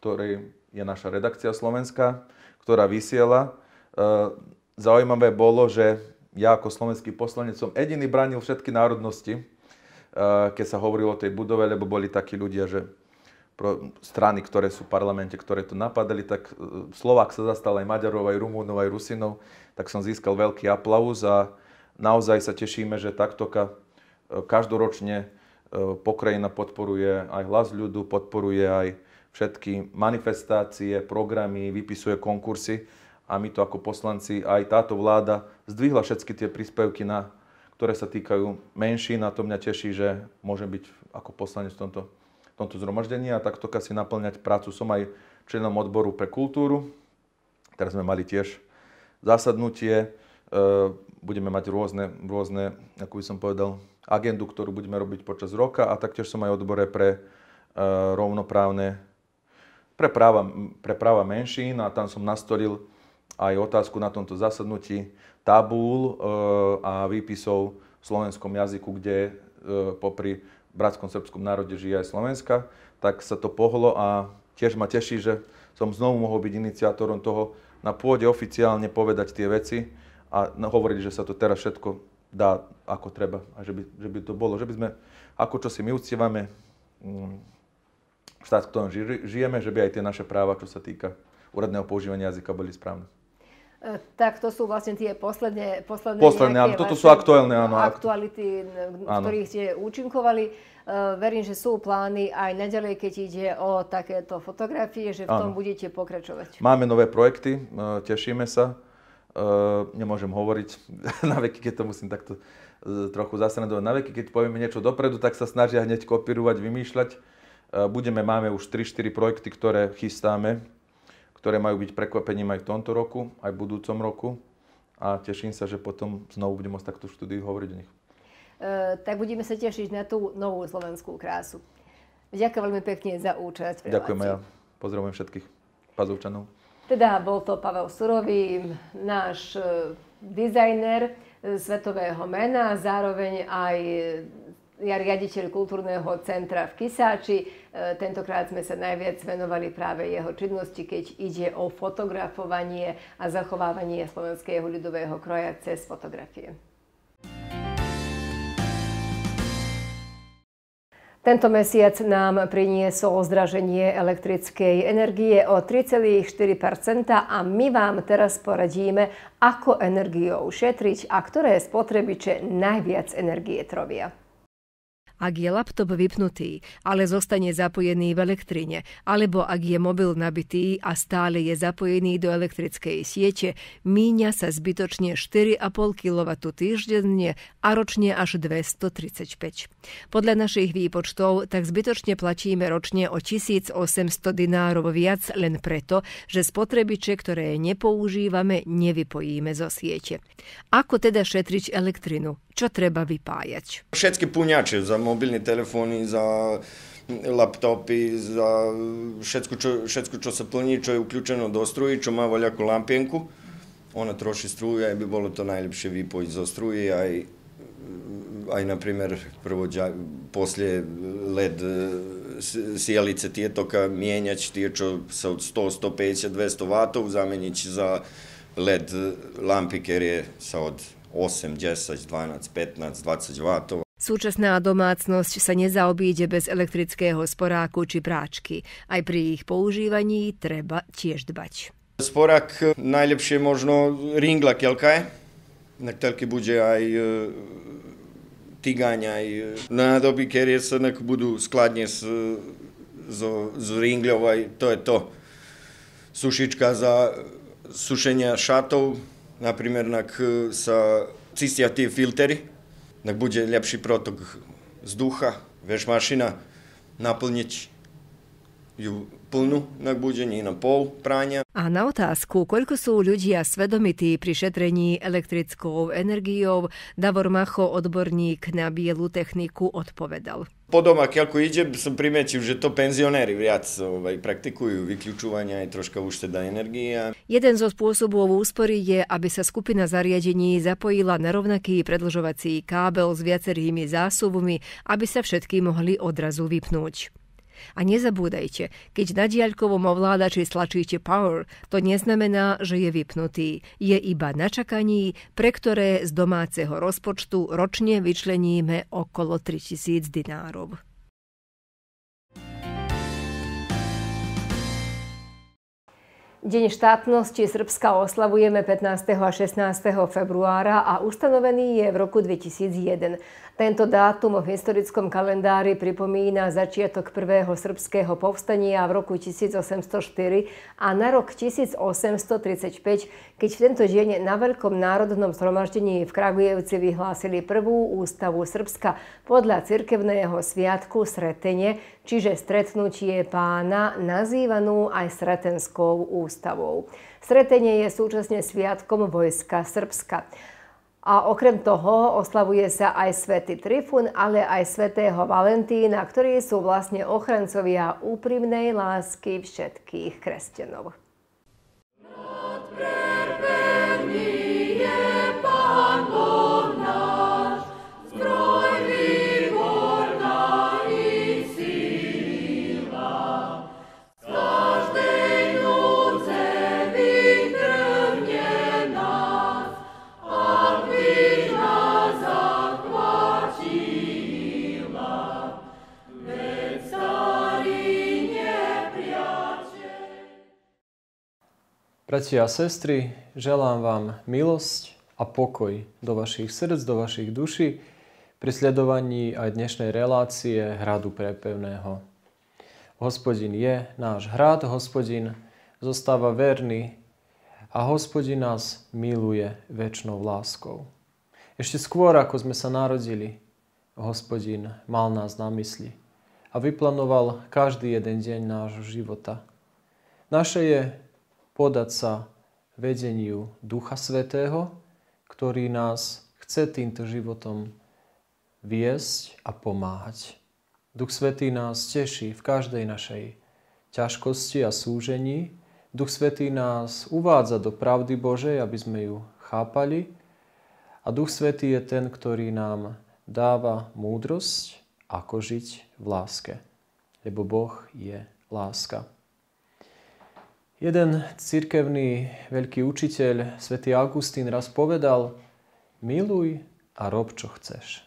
ktorej je naša redakcia slovenská, ktorá vysiela. Eh, zaujímavé bolo, že ja ako slovenský poslanec som jediný bránil všetky národnosti, keď sa hovorilo o tej budove, lebo boli takí ľudia, že strany, ktoré sú v parlamente, ktoré tu napadali, tak Slovák sa zastal aj Maďarov, aj Rumúnov, aj Rusinov, tak som získal veľký aplauz a naozaj sa tešíme, že takto e, každoročne pokrajina e, podporuje aj hlas ľudu, podporuje aj všetky manifestácie, programy, vypisuje konkursy a my to ako poslanci, aj táto vláda zdvihla všetky tie príspevky, na, ktoré sa týkajú menší. Na to mňa teší, že môžem byť ako poslanec v tomto, v tomto zhromaždení a takto si naplňať prácu. Som aj členom odboru pre kultúru. Teraz sme mali tiež zasadnutie Eh, budeme mať rôzne, rôzne, ako by som povedal, agendu, ktorú budeme robiť počas roka a taktiež som aj odbore pre eh, rovnoprávne, pre práva, pre práva menšín a tam som nastolil aj otázku na tomto zasadnutí tabúl eh, a výpisov v slovenskom jazyku, kde popri bratskom srbskom národe žije aj Slovenska, tak sa to pohlo a tiež ma teší, že som znovu mohol byť iniciátorom toho na pôde oficiálne povedať tie veci, a no, hovoriť, že sa to teraz všetko dá ako treba a že by, že by to bolo, že by sme, ako čo si my uctievame, mm, štát, v ktorom žijeme, že by aj tie naše práva, čo sa týka úradného používania jazyka, boli správne. E, tak to sú vlastne tie posledné... Posledné, posledné áno, toto sú aktuálne, áno. Aktuality, v ktorých ste účinkovali. E, verím, že sú plány aj naďalej, keď ide o takéto fotografie, že v tom budete pokračovať. Máme nové projekty, e, tešíme sa. Ehm, nemôžem hovoriť na veky, keď to musím takto e, trochu zasrenadovať. Na veky, keď povieme niečo dopredu, tak sa snažia hneď kopírovať, vymýšľať. Ehm, budeme, máme už 3-4 projekty, ktoré chystáme, ktoré majú byť prekvapením aj v tomto roku, aj v budúcom roku. A teším sa, že potom znovu budem môcť takto štúdiu hovoriť o nich. E, tak budeme sa tešiť na tú novú slovenskú krásu. Ďakujem veľmi pekne za účasť. Ďakujem ja. Pozdravujem všetkých pazovčanov. Teda bol to Pavel Surový, náš e, dizajner e, svetového mena, zároveň aj e, ja riaditeľ kultúrneho centra v Kisáči. Tentokrát sme sa najviac venovali práve jeho činnosti, keď ide o fotografovanie a zachovávanie slovenského ľudového kroja cez fotografie. Tento mesiac nám priniesol zdraženie elektrickej energie o 3,4 a my vám teraz poradíme, ako energiou šetriť a ktoré spotrebiče najviac energie trovia ak je laptop vypnutý, ale zostane zapojený v elektrine, alebo ak je mobil nabitý a stále je zapojený do elektrickej siete, míňa sa zbytočne 4,5 kW týždenne a ročne až 235. Podľa našich výpočtov tak zbytočne platíme ročne o 1800 dinárov viac len preto, že spotrebiče, ktoré nepoužívame, nevypojíme zo siete. Ako teda šetriť elektrinu? čo treba vypájať. Všetky puňače za mobilní telefóny, za laptopy, za všetko čo, všetko, čo se plní, čo je uključeno do struji, čo ima valjaku Ona troši struju, i bi bilo to najljepše vipojić za struji, a i aj na primjer provođa, poslije led e, sjelice tijetoka mijenjać tijeto sa od 100, 150, 200 W zamenić za led lampike jer je sa od 8, 10, 12, 15, 20 W. Súčasná domácnosť sa nezaobíde bez elektrického sporáku či práčky. Aj pri ich používaní treba tiež dbať. Sporák najlepšie možno ringla keľká je, na keľke bude aj e, tygaň, aj e, nádoby, ktoré sa budú skladne s, so, e, s ringľou, aj to je to. Sušička za sušenia šatov, Например, нак са цистија тие филтери, нак буде лепши проток здуха, веш машина наполнить plnú, na no buđenje na no pol pranja. A na otázku koľko sú ľudia svedomití pri šetrení elektrickou energiou, Davor Macho, odborník na bielú techniku odpovedal. Po doma kako ide, som primetil, že to penzionéri viac ovaj, praktikujú vyključuvanja aj troška teda energia. Jeden zo spôsobov úspory je, aby sa skupina zariadení zapojila na rovnaký predlžovací kábel s viacerými zásuvmi, aby sa všetky mohli odrazu vypnúť. A nezabúdajte, keď na diaľkovom ovládači stlačíte power, to neznamená, že je vypnutý. Je iba na čakaní, pre ktoré z domáceho rozpočtu ročne vyčleníme okolo 3000 dinárov. Deň štátnosti Srbska oslavujeme 15. a 16. februára a ustanovený je v roku 2001. Tento dátum v historickom kalendári pripomína začiatok prvého srbského povstania v roku 1804 a na rok 1835, keď v tento deň na Veľkom národnom zhromaždení v Kragujevci vyhlásili prvú ústavu Srbska podľa cirkevného sviatku Sretenie, čiže stretnutie pána, nazývanú aj Sretenskou ústavou. Sretenie je súčasne sviatkom vojska Srbska. A okrem toho oslavuje sa aj svätý Trifun, ale aj svätého Valentína, ktorí sú vlastne ochrancovia úprimnej lásky všetkých kresťanov. Not Bratia a sestry, želám vám milosť a pokoj do vašich srdc, do vašich duší pri sledovaní aj dnešnej relácie Hradu Prepevného. Hospodin je náš hrad, hospodin zostáva verný a hospodin nás miluje väčšnou láskou. Ešte skôr, ako sme sa narodili, hospodin mal nás na mysli a vyplánoval každý jeden deň nášho života. Naše je podať sa vedeniu Ducha Svetého, ktorý nás chce týmto životom viesť a pomáhať. Duch Svetý nás teší v každej našej ťažkosti a súžení. Duch Svetý nás uvádza do pravdy Božej, aby sme ju chápali. A Duch Svetý je ten, ktorý nám dáva múdrosť, ako žiť v láske. Lebo Boh je láska. Jeden cirkevný veľký učiteľ, svätý Augustín, raz povedal, miluj a rob, čo chceš.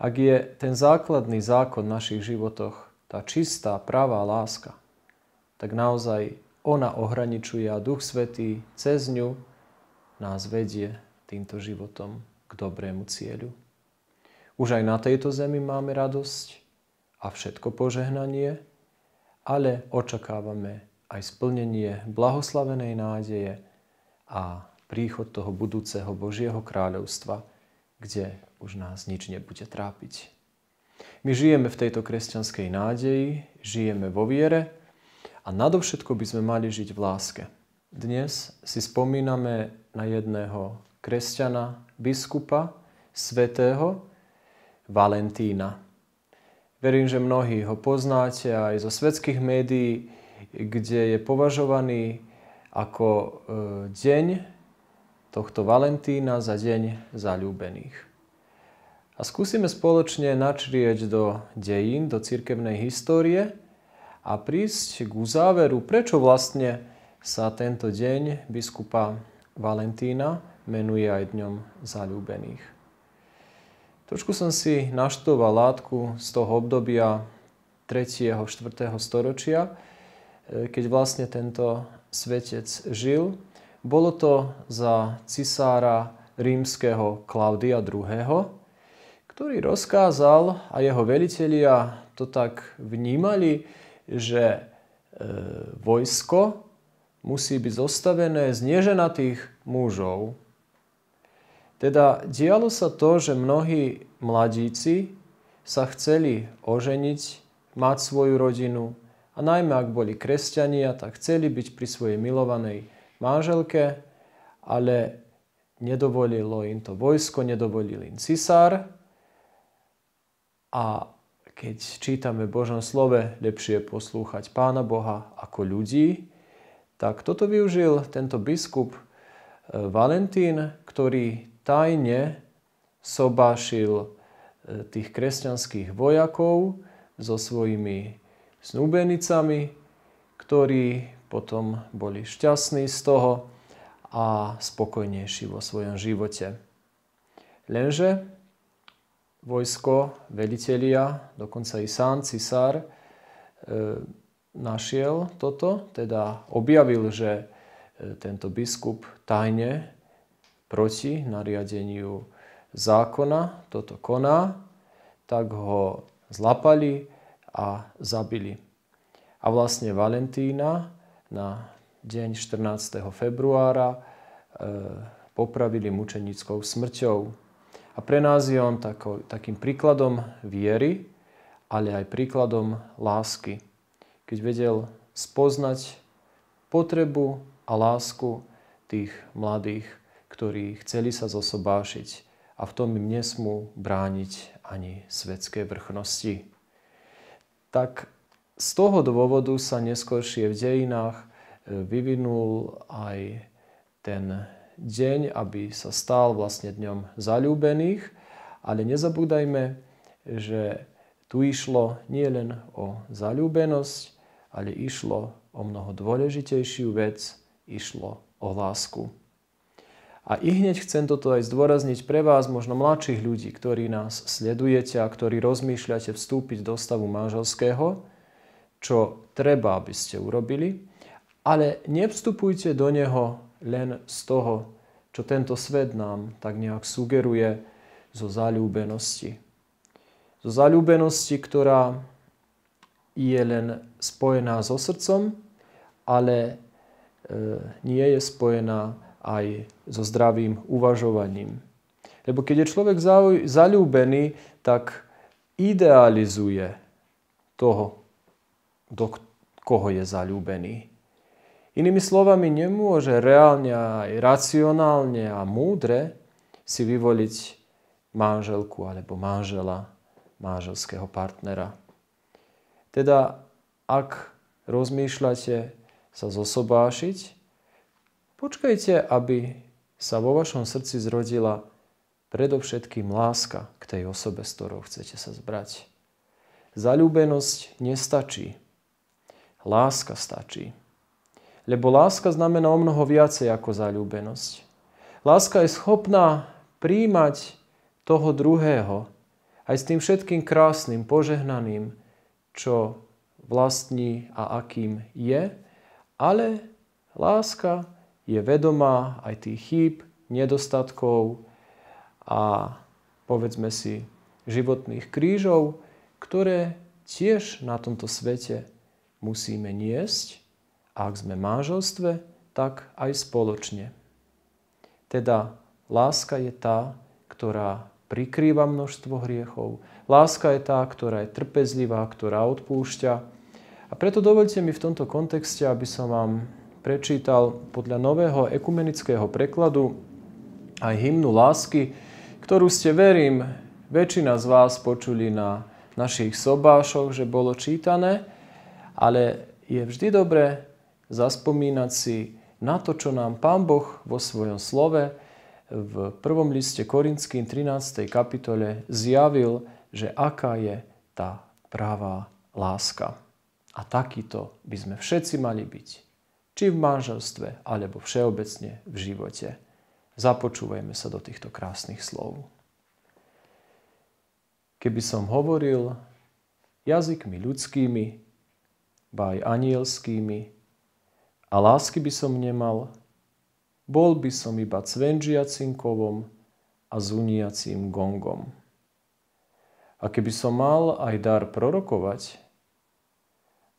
Ak je ten základný zákon v našich životoch, tá čistá, pravá láska, tak naozaj ona ohraničuje a Duch Svetý cez ňu nás vedie týmto životom k dobrému cieľu. Už aj na tejto zemi máme radosť a všetko požehnanie, ale očakávame aj splnenie blahoslavenej nádeje a príchod toho budúceho Božieho kráľovstva, kde už nás nič nebude trápiť. My žijeme v tejto kresťanskej nádeji, žijeme vo viere a nadovšetko by sme mali žiť v láske. Dnes si spomíname na jedného kresťana, biskupa, svetého Valentína. Verím, že mnohí ho poznáte aj zo svetských médií kde je považovaný ako e, deň tohto Valentína za deň zalúbených. A skúsime spoločne načrieť do dejín, do cirkevnej histórie a prísť k záveru, prečo vlastne sa tento deň biskupa Valentína menuje aj dňom zalúbených. Trošku som si naštoval látku z toho obdobia 3. 4. storočia, E, keď vlastne tento svetec žil. Bolo to za cisára rímskeho Klaudia II., ktorý rozkázal a jeho velitelia to tak vnímali, že e, vojsko musí byť zostavené z neženatých mužov. Teda dialo sa to, že mnohí mladíci sa chceli oženiť, mať svoju rodinu, a najmä ak boli kresťania, tak chceli byť pri svojej milovanej manželke, ale nedovolilo im to vojsko, nedovolil im cisár. A keď čítame v Božom slove, lepšie je poslúchať Pána Boha ako ľudí, tak toto využil tento biskup eh, Valentín, ktorý tajne sobášil eh, tých kresťanských vojakov so svojimi snúbenicami, ktorí potom boli šťastní z toho a spokojnejší vo svojom živote. Lenže vojsko, veditelia, dokonca i sám cisár e, našiel toto, teda objavil, že e, tento biskup tajne proti nariadeniu zákona toto koná, tak ho zlapali, a zabili. A vlastne Valentína na deň 14. februára e, popravili mučenickou smrťou. A pre nás je on tako, takým príkladom viery, ale aj príkladom lásky. Keď vedel spoznať potrebu a lásku tých mladých, ktorí chceli sa zosobášiť a v tom im nesmú brániť ani svetské vrchnosti tak z toho dôvodu sa neskôršie v dejinách e, vyvinul aj ten deň, aby sa stal vlastne dňom zalúbených, ale nezabúdajme, že tu išlo nie len o zalúbenosť, ale išlo o mnoho dôležitejšiu vec, išlo o lásku. A i hneď chcem toto aj zdôrazniť pre vás, možno mladších ľudí, ktorí nás sledujete a ktorí rozmýšľate vstúpiť do stavu manželského, čo treba, aby ste urobili, ale nevstupujte do neho len z toho, čo tento svet nám tak nejak sugeruje zo zalúbenosti. Zo zalúbenosti, ktorá je len spojená so srdcom, ale e, nie je spojená aj so zdravým uvažovaním. Lebo keď je človek zalúbený, tak idealizuje toho, do koho je zalúbený. Inými slovami, nemôže reálne aj racionálne a múdre si vyvoliť manželku alebo manžela, manželského partnera. Teda, ak rozmýšľate sa zosobášiť, Počkajte, aby sa vo vašom srdci zrodila predovšetkým láska k tej osobe, s ktorou chcete sa zbrať. Zalúbenosť nestačí. Láska stačí. Lebo láska znamená o mnoho viacej ako zalúbenosť. Láska je schopná príjmať toho druhého aj s tým všetkým krásnym, požehnaným, čo vlastní a akým je, ale láska je vedomá aj tých chýb, nedostatkov a povedzme si životných krížov, ktoré tiež na tomto svete musíme niesť, ak sme manželstve, tak aj spoločne. Teda láska je tá, ktorá prikrýva množstvo hriechov. Láska je tá, ktorá je trpezlivá, ktorá odpúšťa. A preto dovolte mi v tomto kontexte, aby som vám prečítal podľa nového ekumenického prekladu aj hymnu lásky, ktorú ste, verím, väčšina z vás počuli na našich sobášoch, že bolo čítané, ale je vždy dobré zaspomínať si na to, čo nám Pán Boh vo svojom slove v prvom liste Korinským 13. kapitole zjavil, že aká je tá pravá láska. A takýto by sme všetci mali byť či v manželstve, alebo všeobecne v živote. Započúvajme sa do týchto krásnych slov. Keby som hovoril jazykmi ľudskými, ba aj anielskými, a lásky by som nemal, bol by som iba cvenžiacim kovom a zuniacím gongom. A keby som mal aj dar prorokovať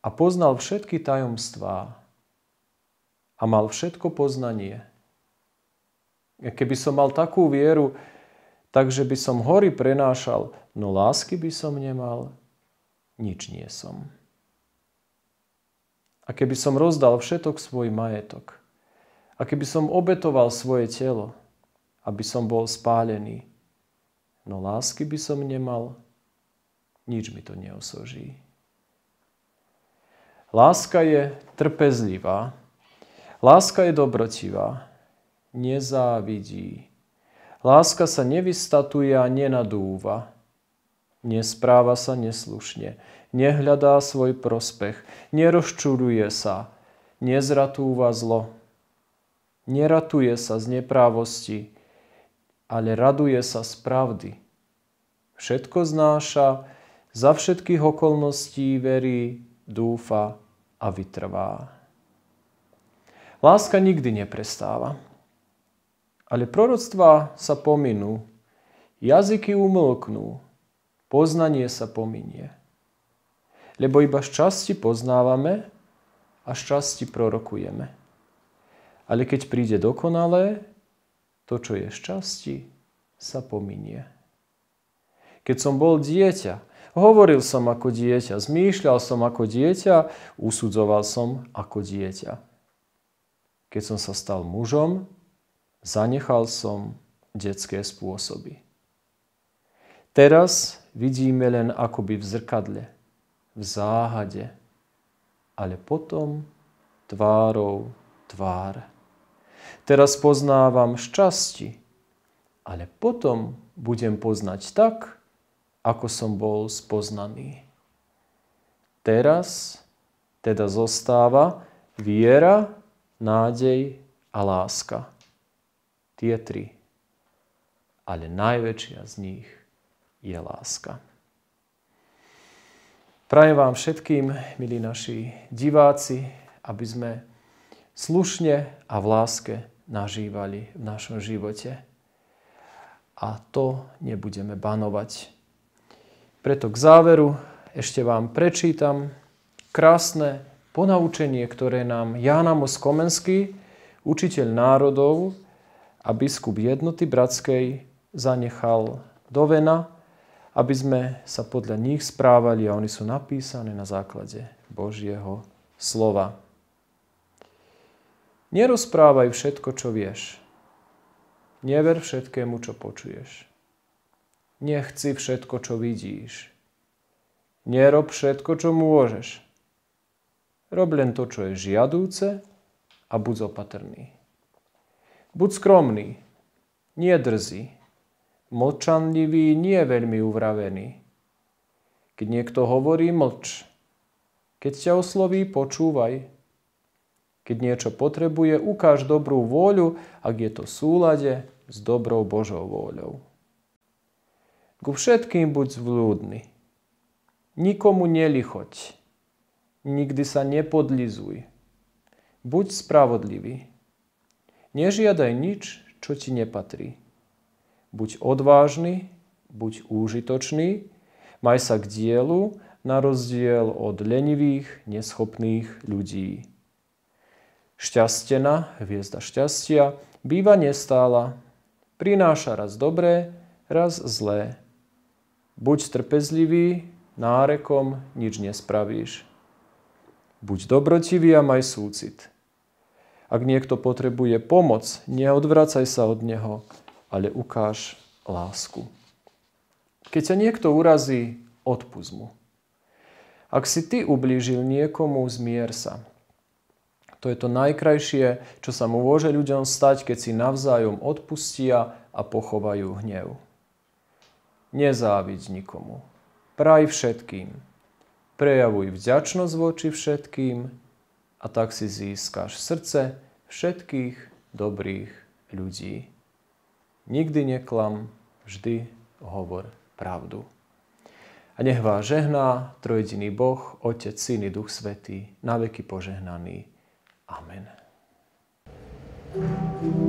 a poznal všetky tajomstvá a mal všetko poznanie. Keby som mal takú vieru, takže by som hory prenášal, no lásky by som nemal, nič nie som. A keby som rozdal všetok svoj majetok, a keby som obetoval svoje telo, aby som bol spálený, no lásky by som nemal, nič mi to neosoží. Láska je trpezlivá, Láska je dobrotivá, nezávidí. Láska sa nevystatuje a nenadúva. Nespráva sa neslušne, nehľadá svoj prospech, nerozčuruje sa, nezratúva zlo. Neratuje sa z neprávosti, ale raduje sa z pravdy. Všetko znáša, za všetkých okolností verí, dúfa a vytrvá. Láska nikdy neprestáva. Ale proroctvá sa pominú, jazyky umlknú, poznanie sa pominie. Lebo iba z časti poznávame a z časti prorokujeme. Ale keď príde dokonalé, to, čo je z časti, sa pominie. Keď som bol dieťa, hovoril som ako dieťa, zmýšľal som ako dieťa, usudzoval som ako dieťa. Keď som sa stal mužom, zanechal som detské spôsoby. Teraz vidíme len akoby v zrkadle, v záhade, ale potom tvárou tvár. Teraz poznávam šťastie, ale potom budem poznať tak, ako som bol spoznaný. Teraz teda zostáva viera, nádej a láska. Tie tri. Ale najväčšia z nich je láska. Prajem vám všetkým, milí naši diváci, aby sme slušne a v láske nažívali v našom živote. A to nebudeme banovať. Preto k záveru ešte vám prečítam krásne ponaučenie, ktoré nám Jánamos Komenský, učiteľ národov a biskup jednoty bratskej zanechal do vena, aby sme sa podľa nich správali a oni sú napísané na základe Božieho slova. Nerozprávaj všetko, čo vieš. Never všetkému, čo počuješ. Nechci všetko, čo vidíš. Nerob všetko, čo môžeš. Rob len to, čo je žiadúce a buď opatrný. Buď skromný, nie drzý, mlčanlivý, nie veľmi uvravený. Keď niekto hovorí, mlč. Keď ťa osloví, počúvaj. Keď niečo potrebuje, ukáž dobrú vôľu, ak je to v súlade s dobrou Božou vôľou. Ku všetkým buď zvľúdny. Nikomu nelichoť. Nikdy sa nepodlizuj. Buď spravodlivý. Nežiadaj nič, čo ti nepatrí. Buď odvážny, buď úžitočný, maj sa k dielu na rozdiel od lenivých, neschopných ľudí. Šťastená, hviezda šťastia, býva nestála, prináša raz dobré, raz zlé. Buď trpezlivý, nárekom nič nespravíš. Buď dobrotivý a maj súcit. Ak niekto potrebuje pomoc, neodvracaj sa od neho, ale ukáž lásku. Keď ťa niekto urazí, odpúz mu. Ak si ty ublížil niekomu, zmier sa. To je to najkrajšie, čo sa mu môže ľuďom stať, keď si navzájom odpustia a pochovajú hnev. Nezávidť nikomu. Praj všetkým Prejavuj vďačnosť voči všetkým a tak si získaš srdce všetkých dobrých ľudí. Nikdy neklam, vždy hovor pravdu. A nech vás žehná trojediný Boh, Otec, Syn i Duch Svetý, na veky požehnaný. Amen. thank you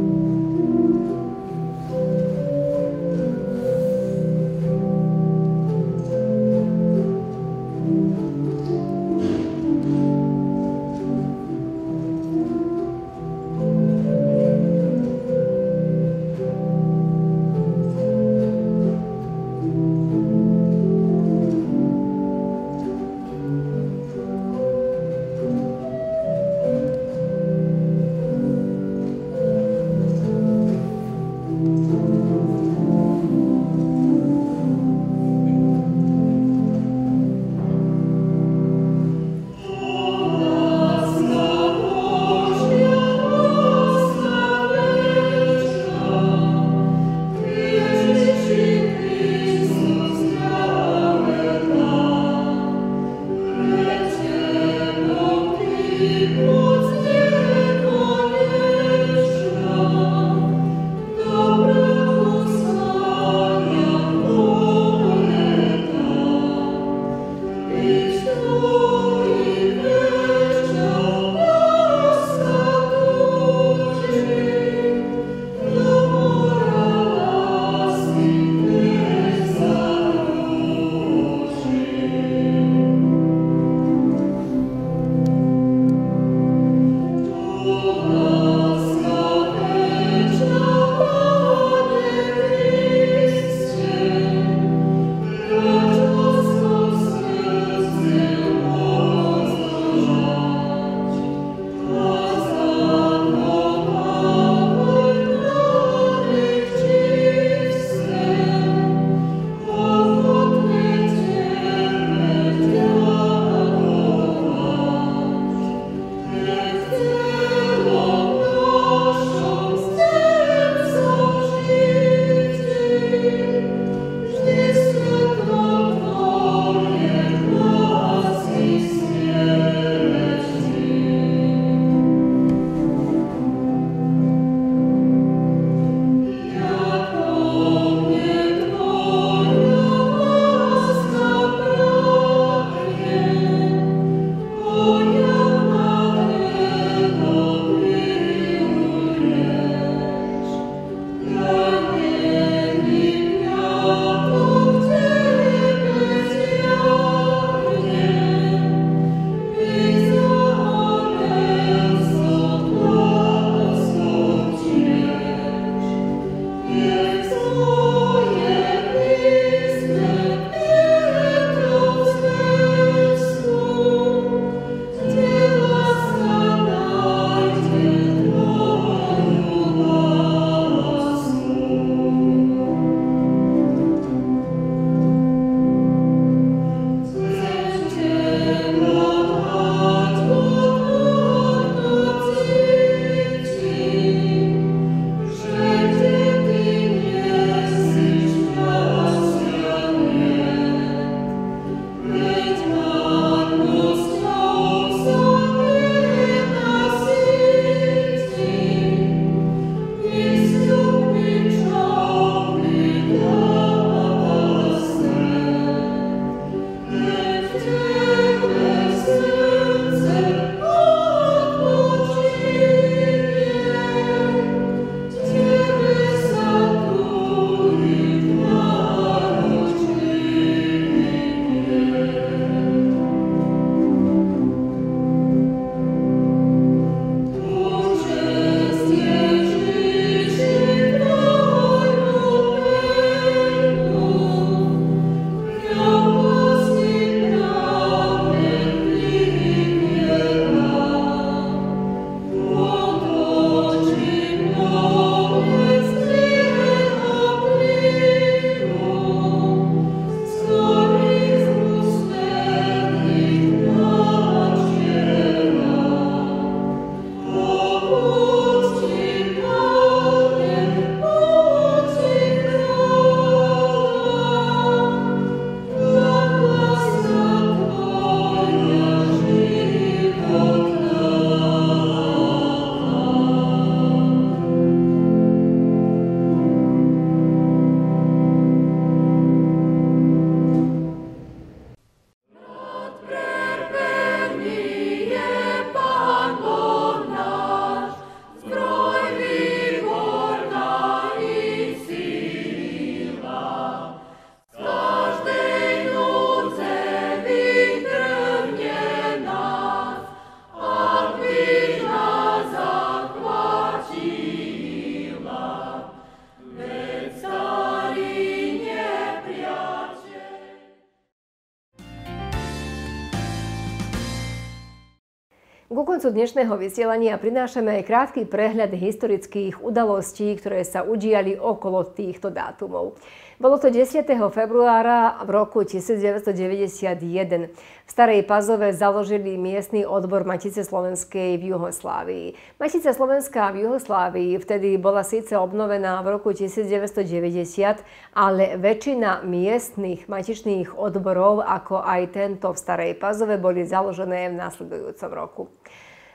dnešného vysielania prinášame aj krátky prehľad historických udalostí, ktoré sa udiali okolo týchto dátumov. Bolo to 10. februára v roku 1991. V Starej Pazove založili miestny odbor Matice Slovenskej v Juhoslávii. Matica Slovenská v Juhoslávii vtedy bola síce obnovená v roku 1990, ale väčšina miestnych matičných odborov, ako aj tento v Starej Pazove, boli založené v následujúcom roku.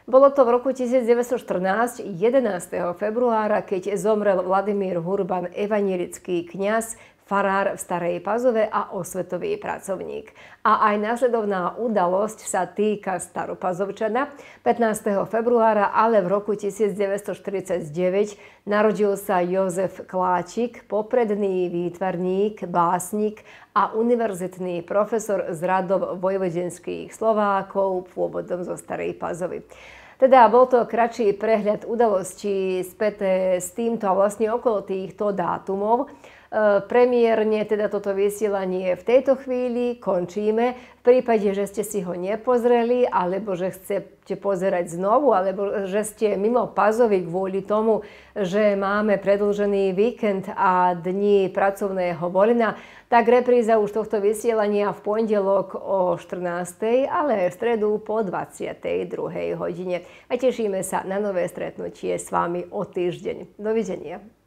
Bolo to v roku 1914, 11. februára, keď zomrel Vladimír Hurban, evanielický kňaz, farár v Starej Pazove a osvetový pracovník. A aj následovná udalosť sa týka staropazovčana. 15. februára, ale v roku 1949 narodil sa Jozef Kláčik, popredný výtvarník, básnik a univerzitný profesor z radov vojvodenských Slovákov, pôvodom zo Starej Pazovy. Teda bol to kratší prehľad udalostí späté s týmto a vlastne okolo týchto dátumov. Eh, premiérne teda toto vysielanie v tejto chvíli končíme. V prípade, že ste si ho nepozreli, alebo že chcete pozerať znovu, alebo že ste mimo pazovi kvôli tomu, že máme predlžený víkend a dni pracovného volina, tak repríza už tohto vysielania v pondelok o 14. ale v stredu po 22. hodine. A tešíme sa na nové stretnutie s vami o týždeň. Dovidenia.